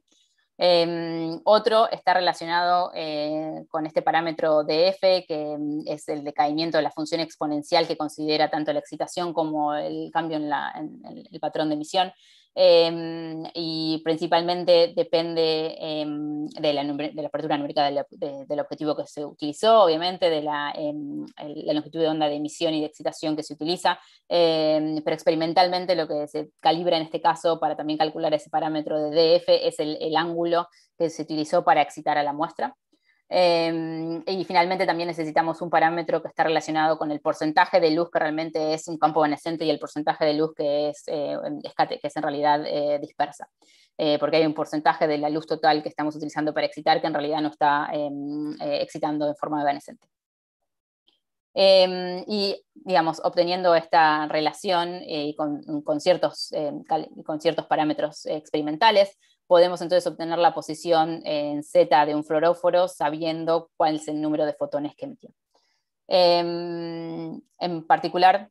Em, otro está relacionado eh, con este parámetro de F que em, es el decaimiento de la función exponencial que considera tanto la excitación como el cambio en el patrón de emisión. Em, y principalmente depende em, de, la, de, la, apertura numérica del, objetivo que se utilizó, obviamente, de em, la, longitud de onda de emisión y de excitación que se utiliza, pero experimentalmente lo que se calibra en este caso para también calcular ese parámetro de DF es el ángulo que se utilizó para excitar a la muestra. Em, y finalmente también necesitamos un parámetro que está relacionado con el porcentaje de luz que realmente es un campo evanescente y el porcentaje de luz que es, eh, que es en realidad eh, dispersa. Eh, porque hay un porcentaje de la luz total que estamos utilizando para excitar que en realidad no está em, excitando en forma evanescente. Em, y, digamos, obteniendo esta relación con, con, ciertos, con, ciertos, parámetros experimentales, podemos entonces obtener la posición en Z de un fluoróforo sabiendo cuál es el número de fotones que emite. Em, en particular,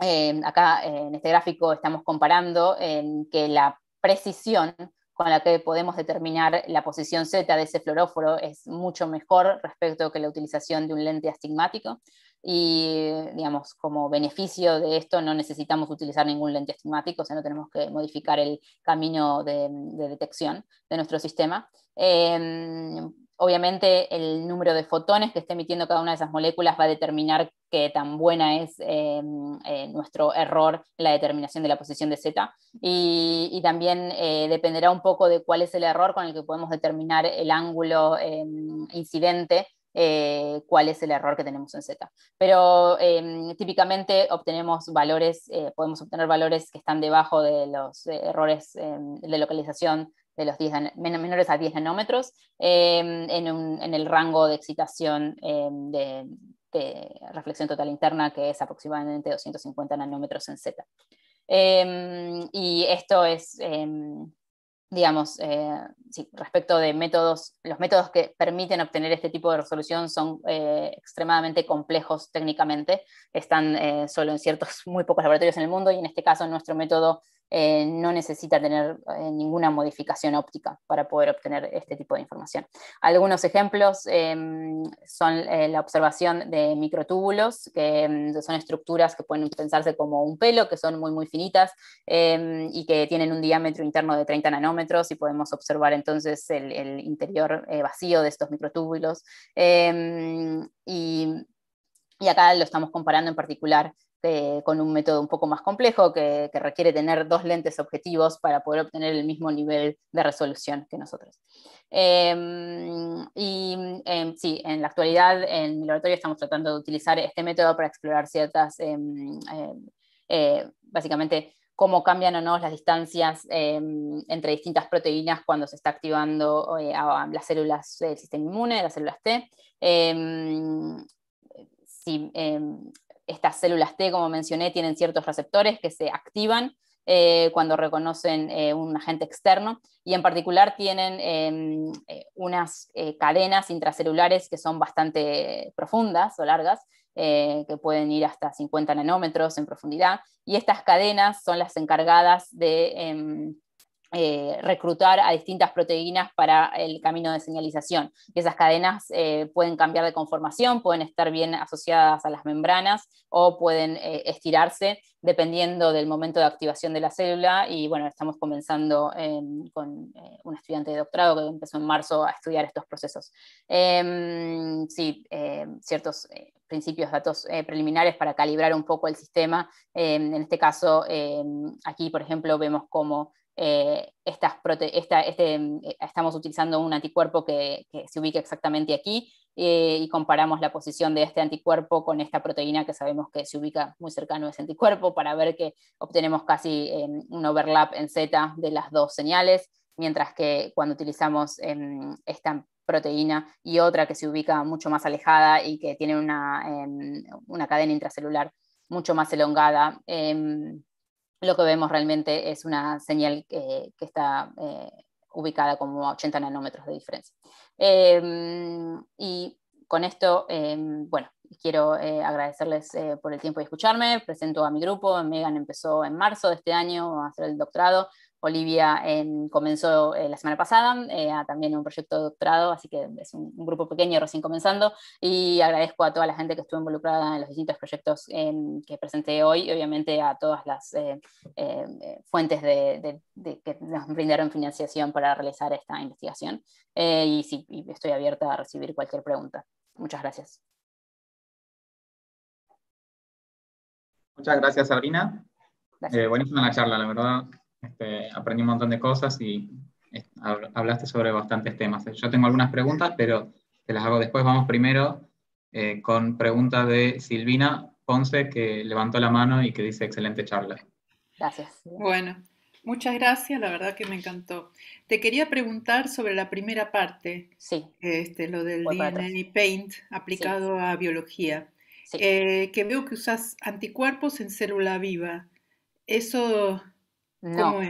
em, acá eh, en este gráfico estamos comparando en que la precisión con la que podemos determinar la posición Z de ese fluoróforo es mucho mejor respecto que la utilización de un lente astigmático y, digamos, como beneficio de esto no necesitamos utilizar ningún lente estigmático, o sea, no tenemos que modificar el camino de, detección de nuestro sistema. Em, obviamente, el número de fotones que esté emitiendo cada una de esas moléculas va a determinar qué tan buena es em, eh, nuestro error en la determinación de la posición de Z. y también eh, dependerá un poco de cuál es el error con el que podemos determinar el ángulo em, incidente eh, cuál es el error que tenemos en Z. Pero em, típicamente obtenemos valores, eh, podemos obtener valores que están debajo de los eh, errores em, de localización de los menores a 10 nanómetros em, en, el rango de excitación de, de, reflexión total interna que es aproximadamente 250 nanómetros en Z. y esto es digamos, eh, respecto de métodos, los métodos que permiten obtener este tipo de resolución son eh, extremadamente complejos técnicamente, están eh, solo en ciertos (laughs) muy pocos laboratorios en el mundo y en este caso nuestro método eh, no necesita tener eh, ninguna modificación óptica para poder obtener este tipo de información. Algunos ejemplos em, son eh, la observación de microtúbulos, que em, son estructuras que pueden pensarse como un pelo, que son muy, muy finitas em, y que tienen un diámetro interno de 30 nanómetros y podemos observar entonces el, el interior vacío de estos microtúbulos. y y acá lo estamos comparando en particular eh, con un método un poco más complejo que, requiere tener dos lentes objetivos para poder obtener el mismo nivel de resolución que nosotros. Em, y em, sí, en la actualidad en mi laboratorio estamos tratando de utilizar este método para explorar ciertas, em, eh, básicamente, cómo cambian o no las distancias entre distintas proteínas cuando se está activando eh, las células del sistema inmune, las células T, si eh, estas células T, como mencioné, tienen ciertos receptores que se activan eh, cuando reconocen eh, un agente externo y en particular tienen em, unas cadenas intracelulares que son bastante profundas o largas, que pueden ir hasta 50 nanómetros en profundidad y estas cadenas son las encargadas de em, eh, reclutar a distintas proteínas para el camino de señalización. esas cadenas eh, pueden cambiar de conformación, pueden estar bien asociadas a las membranas o pueden eh, estirarse dependiendo del momento de activación de la célula. Y bueno, estamos comenzando con eh, un estudiante de doctorado que empezó en marzo a estudiar estos procesos. Em, sí, em, ciertos principios, datos preliminares para calibrar un poco el sistema. Em, en este caso, aquí, por ejemplo, vemos cómo eh, este, mm, eh, estamos utilizando un anticuerpo que, se ubica exactamente aquí eh, y comparamos la posición de este anticuerpo con esta proteína que sabemos que se ubica muy cercano a ese anticuerpo para ver que obtenemos casi em, un overlap en Z de las dos señales, mientras que cuando utilizamos em, esta proteína y otra que se ubica mucho más alejada y que tiene una, em, una cadena intracelular mucho más elongada lo que vemos realmente es una señal eh, que está eh, ubicada como a 80 nanómetros de diferencia. Em, y con esto, em, bueno, quiero eh, agradecerles por el tiempo de escucharme. Presento a mi grupo. Megan empezó en marzo de este año a hacer el doctorado. Olivia en, comenzó eh, la semana pasada eh, también un proyecto de doctorado, así que es un, grupo pequeño recién comenzando y agradezco a toda la gente que estuvo involucrada en los distintos proyectos que presenté hoy y obviamente a todas las eh, fuentes que nos brindaron financiación para realizar esta investigación. y sí, estoy abierta a recibir cualquier pregunta. Muchas gracias. Muchas gracias, Sabrina. buenísima la charla, la verdad. Este, aprendí un montón de cosas y eh, hablaste sobre bastantes temas. Yo tengo algunas preguntas, pero te las hago después. Vamos primero eh, con pregunta de Silvina Ponce, que levantó la mano y que dice excelente charla. Gracias. Bueno, muchas gracias, la verdad que me encantó. Te quería preguntar sobre la primera parte, este, lo del DNA DNA Paint aplicado a biología, eh, que veo que usas anticuerpos en célula viva. Eso no, no,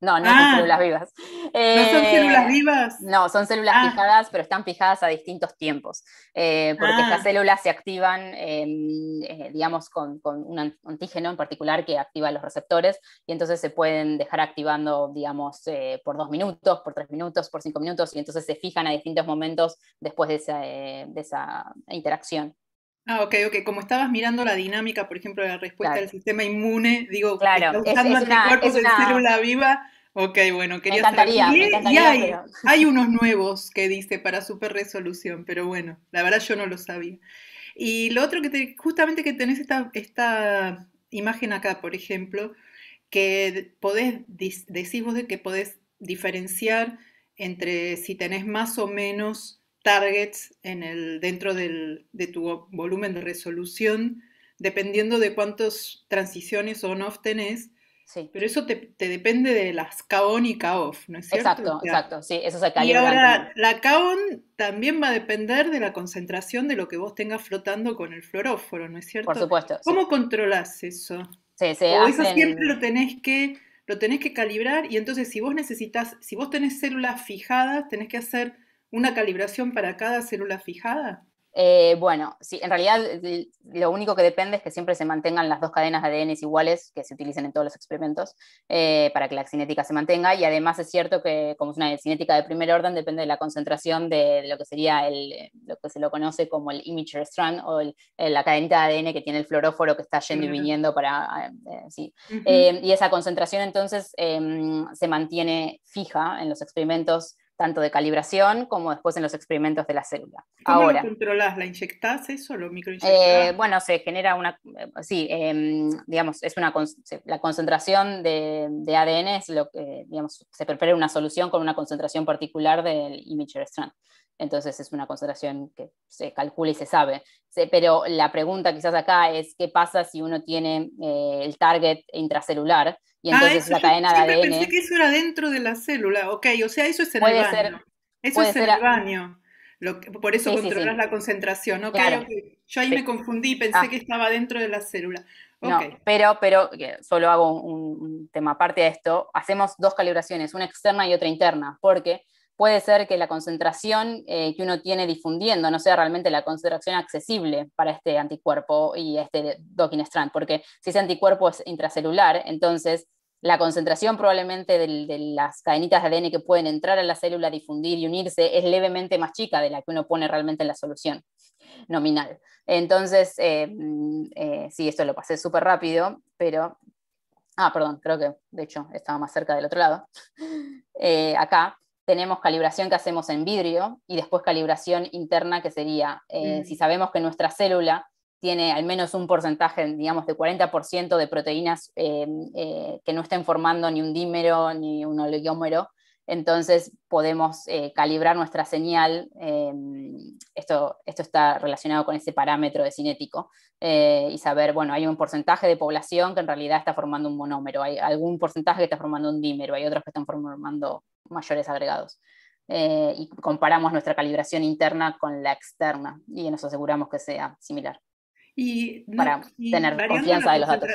no son ah. eh, células vivas. ¿No son células vivas? Ah. No, son células fijadas, pero están fijadas a distintos tiempos, eh, porque ah. estas células se activan, em, eh, digamos, con, un antígeno en particular que activa los receptores, y entonces se pueden dejar activando, digamos, por dos minutos, por tres minutos, por cinco minutos, y entonces se fijan a distintos momentos después de esa interacción. Ah, ok, ok. Como estabas mirando la dinámica, por ejemplo, de la respuesta del sistema inmune, digo, usando es, es célula viva. Ok, bueno, quería me encantaría, Me encantaría, y hay, (laughs) unos nuevos que dice para superresolución, pero bueno, la verdad yo no lo sabía. Y lo otro que te, justamente que tenés esta, esta imagen acá, por ejemplo, que podés, decís vos de que podés diferenciar entre si tenés más o menos targets en el, dentro del, de tu volumen de resolución, dependiendo de cuántas transiciones on-off tenés. Pero eso te, te, depende de las Kaon y K-off, ¿no es cierto? Exacto, exacto, sí, eso se calibra. Y ahora, la Kaon también va a depender de la concentración de lo que vos tengas flotando con el fluoróforo, ¿no es cierto? Por supuesto. ¿Cómo controlás eso? Sí, sí, o eso siempre lo tenés que lo tenés que calibrar y entonces si vos necesitas, si vos tenés células fijadas, tenés que hacer una calibración para cada célula fijada? Eh, bueno, sí, en realidad lo único que depende es que siempre se mantengan las dos cadenas de ADN iguales que se utilizan en todos los experimentos eh, para que la cinética se mantenga y además es cierto que como es una cinética de primer orden depende de la concentración de lo que sería el, lo que se lo conoce como el imager strand o eh, la cadena de ADN e que tiene el fluoróforo que está yendo y viniendo para... sí. y esa concentración entonces em, se mantiene fija en los experimentos tanto de calibración como después en los experimentos de la célula. ¿Cómo Ahora, lo controlás? ¿La inyectás eso o lo microinyectás? Eh, bueno, se genera una, eh, sí, em, digamos, es una, la concentración de, ADN es lo que, digamos, se prepara una solución con una concentración particular del imager strand. Entonces es una concentración que se calcula y se sabe. Pero la pregunta quizás acá es qué pasa si uno tiene eh, el target intracelular, y ah, entonces la cadena de ADN. Pensé que eso era dentro de la célula, ok, o sea, eso es el baño. eso es el baño. por eso controlas la concentración, ok, claro. Yo ahí me confundí, pensé ah. que estaba dentro de la célula. Okay. pero, pero solo hago un, tema aparte de esto, hacemos dos calibraciones, una externa y otra interna, porque puede ser que la concentración eh, que uno tiene difundiendo no sea realmente la concentración accesible para este anticuerpo y este docking strand, porque si ese anticuerpo es intracelular, entonces la concentración probablemente de, las cadenitas de ADN que pueden entrar a la célula, difundir y unirse es levemente más chica de la que uno pone realmente en la solución nominal. Entonces, eh, mm, eh, sí, esto lo pasé súper rápido, pero... Ah, perdón, creo que de hecho estaba más cerca del otro lado. (laughs) acá tenemos calibración que hacemos en vidrio y después calibración interna que sería, eh, si sabemos que nuestra célula tiene al menos un porcentaje, digamos, de 40% de proteínas eh, eh, que no estén formando ni un dímero ni un oligómero, entonces podemos calibrar nuestra señal, esto, esto, está relacionado con ese parámetro de cinético, y saber, bueno, hay un porcentaje de población que en realidad está formando un monómero, hay algún porcentaje que está formando un dímero, hay otros que están formando mayores agregados. Eh, y comparamos nuestra calibración interna con la externa y nos aseguramos que sea similar. Y para tener confianza la de los datos.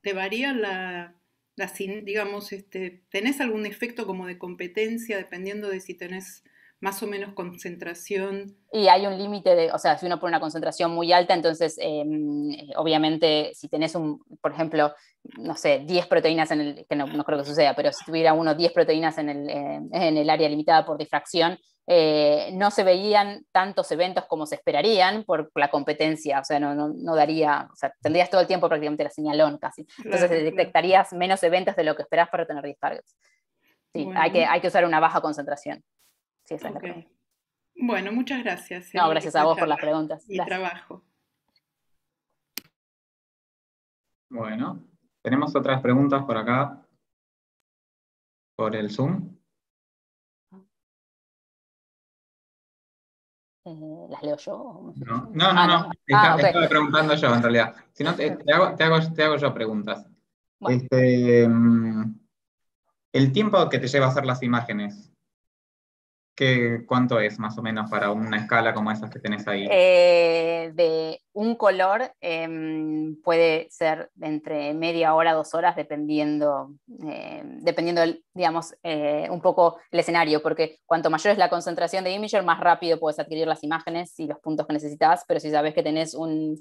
¿Te varía la, la, digamos, este, tenés algún efecto como de competencia dependiendo de si tenés más o menos concentración. Y hay un límite de, o sea, si uno pone una concentración muy alta, entonces em, eh, obviamente si tenés un, por ejemplo, no sé, 10 proteínas en el, que no, creo que suceda, pero si tuviera uno 10 proteínas en el, eh, en el área limitada por difracción, eh, no se veían tantos eventos como se esperarían por la competencia, o sea, no, no, daría, o sea, tendrías todo el tiempo prácticamente la señalón casi. Entonces detectarías menos eventos de lo que esperás para tener 10 targets. Sí, hay, que, hay que usar una baja concentración. Sí, bueno, muchas gracias. No, gracias a vos por las preguntas. Y trabajo. Bueno, tenemos otras preguntas por acá, por el Zoom. Eh, ¿Las leo yo? No, no, no. Ah, no. Ah, estaba preguntando yo, en realidad. Si no, te, hago, te, hago, yo preguntas. Este, mm, el tiempo que te lleva a hacer las imágenes, ¿Qué, ¿Cuánto es más o menos para una escala como esas que tenés ahí? Eh, de un color em, puede ser entre media hora, dos horas, dependiendo, em, dependiendo digamos, eh, un poco el escenario, porque cuanto mayor es la concentración de Imager, más rápido puedes adquirir las imágenes y los puntos que necesitas, pero si sabes que tenés un,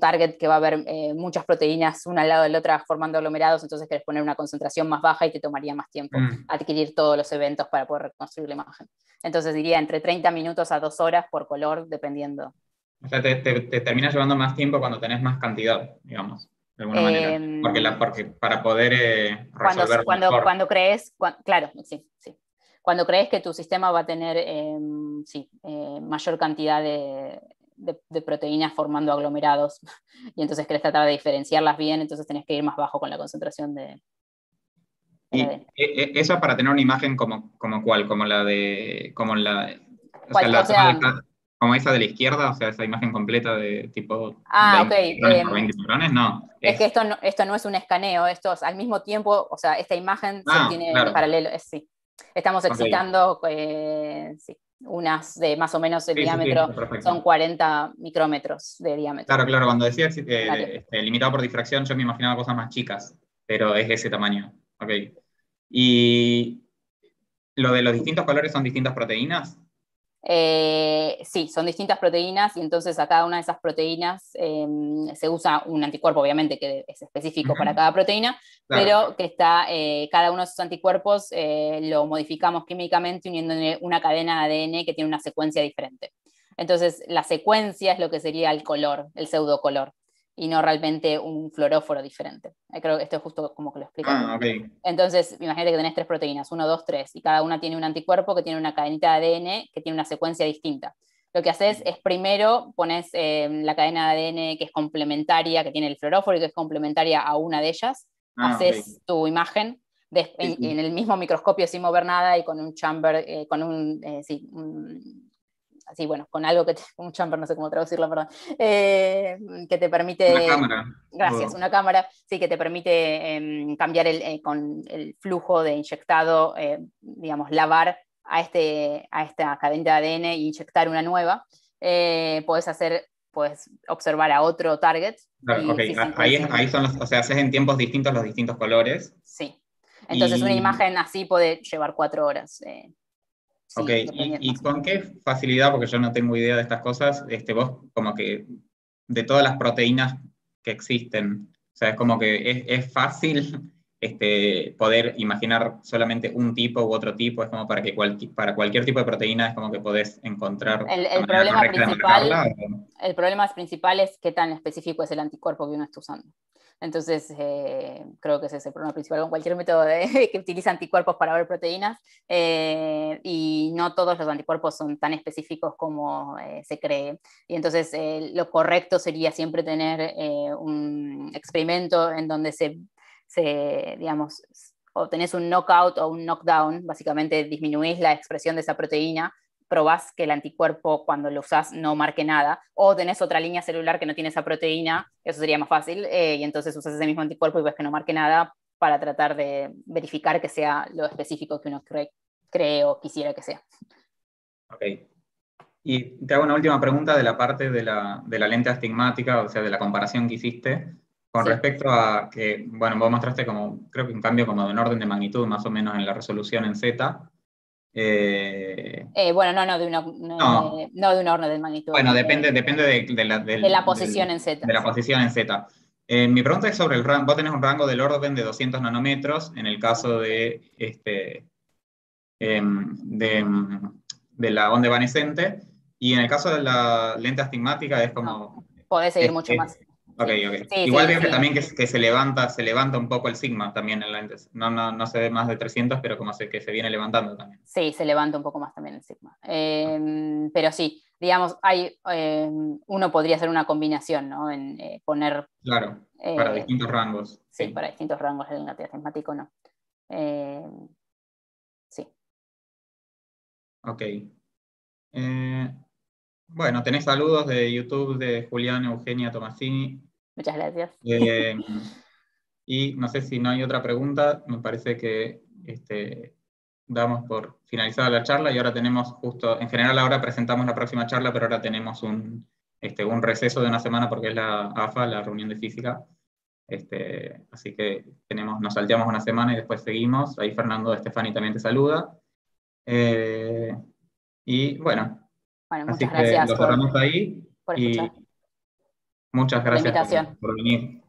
target que va a haber eh, muchas proteínas una al lado de la otra formando aglomerados, entonces querés poner una concentración más baja y te tomaría más tiempo mm. adquirir todos los eventos para poder reconstruir la imagen. Entonces diría entre 30 minutos a dos horas por color, dependiendo o sea, te, termina llevando más tiempo cuando tenés más cantidad, digamos. De alguna manera. Em, porque, la, para poder eh, resolver cuando, cuando, crees, claro, sí, sí. Cuando crees que tu sistema va a tener em, eh, mayor cantidad de, proteínas formando aglomerados (laughs) y entonces querés tratar de diferenciarlas bien, entonces tenés que ir más bajo con la concentración de. y eh, para tener una imagen como, como cuál, como la de. Como la, o sea, la, como esa de la izquierda, o sea, esa imagen completa de tipo. Ah, 20 ok. Por 20 no. Es, que esto no, esto no es un escaneo, esto es, al mismo tiempo, o sea, esta imagen se ah, tiene paralelo, es, sí. Estamos excitando, eh, sí, unas de más o menos el diámetro, son 40 micrómetros de diámetro. Claro, claro, cuando decía eh, este, limitado por difracción, yo me imaginaba cosas más chicas, pero es ese tamaño. Ok. Y lo de los distintos colores son distintas proteínas. Eh, sí, son distintas proteínas y entonces a cada una de esas proteínas em, se usa un anticuerpo, obviamente, que es específico para cada proteína, pero que está, eh, cada uno de esos anticuerpos eh, lo modificamos químicamente uniendo una cadena de ADN que tiene una secuencia diferente. Entonces, la secuencia es lo que sería el color, el pseudocolor y no realmente un fluoróforo diferente. Eh, creo que esto es justo como que lo explico. Ah, Entonces, imagínate que tenés tres proteínas, uno, dos, tres, y cada una tiene un anticuerpo que tiene una cadenita de ADN que tiene una secuencia distinta. Lo que haces es primero pones em, la cadena de ADN que es complementaria, que tiene el fluoróforo y que es complementaria a una de ellas, ah, haces tu imagen en, el mismo microscopio sin mover nada y con un chamber, eh, con un eh, así, bueno, con algo que te, un (laughs) no sé cómo traducirlo, perdón, eh, que te permite... Una cámara. Gracias, una cámara, sí, que te permite em, cambiar el, eh, con el flujo de inyectado, eh, digamos, lavar a, este, a esta cadena de ADN e inyectar una nueva. puedes hacer pues observar a otro target. Ah, ahí, ahí, son los, o sea, haces en tiempos distintos los distintos colores. Sí. Entonces una imagen así puede llevar cuatro horas. Eh y, con qué facilidad, porque yo no tengo idea de estas cosas, este, vos como que de todas las proteínas que existen, o sea, es como que es, fácil (laughs) este, poder imaginar solamente un tipo u otro tipo, es como para que para cualquier tipo de proteína es como que podés encontrar... El, el problema, principal, el problema principal es qué tan específico es el anticuerpo que uno está usando. Entonces, eh, creo que ese es el problema principal con cualquier método (laughs) que utiliza anticuerpos para ver proteínas. Eh, y no todos los anticuerpos son tan específicos como eh, se cree. Y entonces, lo correcto sería siempre tener un experimento en donde se, se digamos, obtenés un knockout o un knockdown, básicamente disminuís la expresión de esa proteína probás que el anticuerpo cuando lo usas no marque nada, o tenés otra línea celular que no tiene esa proteína, eso sería más fácil, eh, y entonces usas ese mismo anticuerpo y ves que no marque nada para tratar de verificar que sea lo específico que uno cree, o quisiera que sea. Ok. Y te hago una última pregunta de la parte de la, de la lente astigmática, o sea, de la comparación que hiciste, con respecto a que, bueno, vos mostraste como, creo que un cambio como de un orden de magnitud más o menos en la resolución en Z, eh, eh, bueno, no, no, de, no, De, un horno de magnitud. Bueno, depende, de, depende de, la, posición en Z. De la posición en Z. Eh, mi pregunta es sobre el rango. Vos tenés un rango del orden de 200 nanómetros en el caso de, este, em, em, de, la onda evanescente. Y en el caso de la lente astigmática es como. podés seguir mucho más. Igual veo que también que, se, levanta, se levanta un poco el sigma también. En la, no, no, no se ve más de 300, pero como se, que se viene levantando también. Sí, se levanta un poco más también el sigma. Em, ah. Pero sí, digamos, hay, em, uno podría hacer una combinación, ¿no? En eh, poner... Claro, para eh, distintos rangos. Sí, para distintos rangos del no. Em, sí. Ok. Eh, bueno, tenés saludos de YouTube de Julián Eugenia Tomasini, Muchas gracias. Eh, (laughs) y no sé si no hay otra pregunta, me parece que este, damos por finalizada la charla y ahora tenemos justo, en general ahora presentamos la próxima charla, pero ahora tenemos un, este, receso de una semana porque es la AFA, la reunión de física. Este, así que tenemos, nos salteamos una semana y después seguimos. Ahí Fernando Estefani también te saluda. Eh, y bueno, bueno muchas así que lo cerramos ahí. Por Muchas gracias por, venir.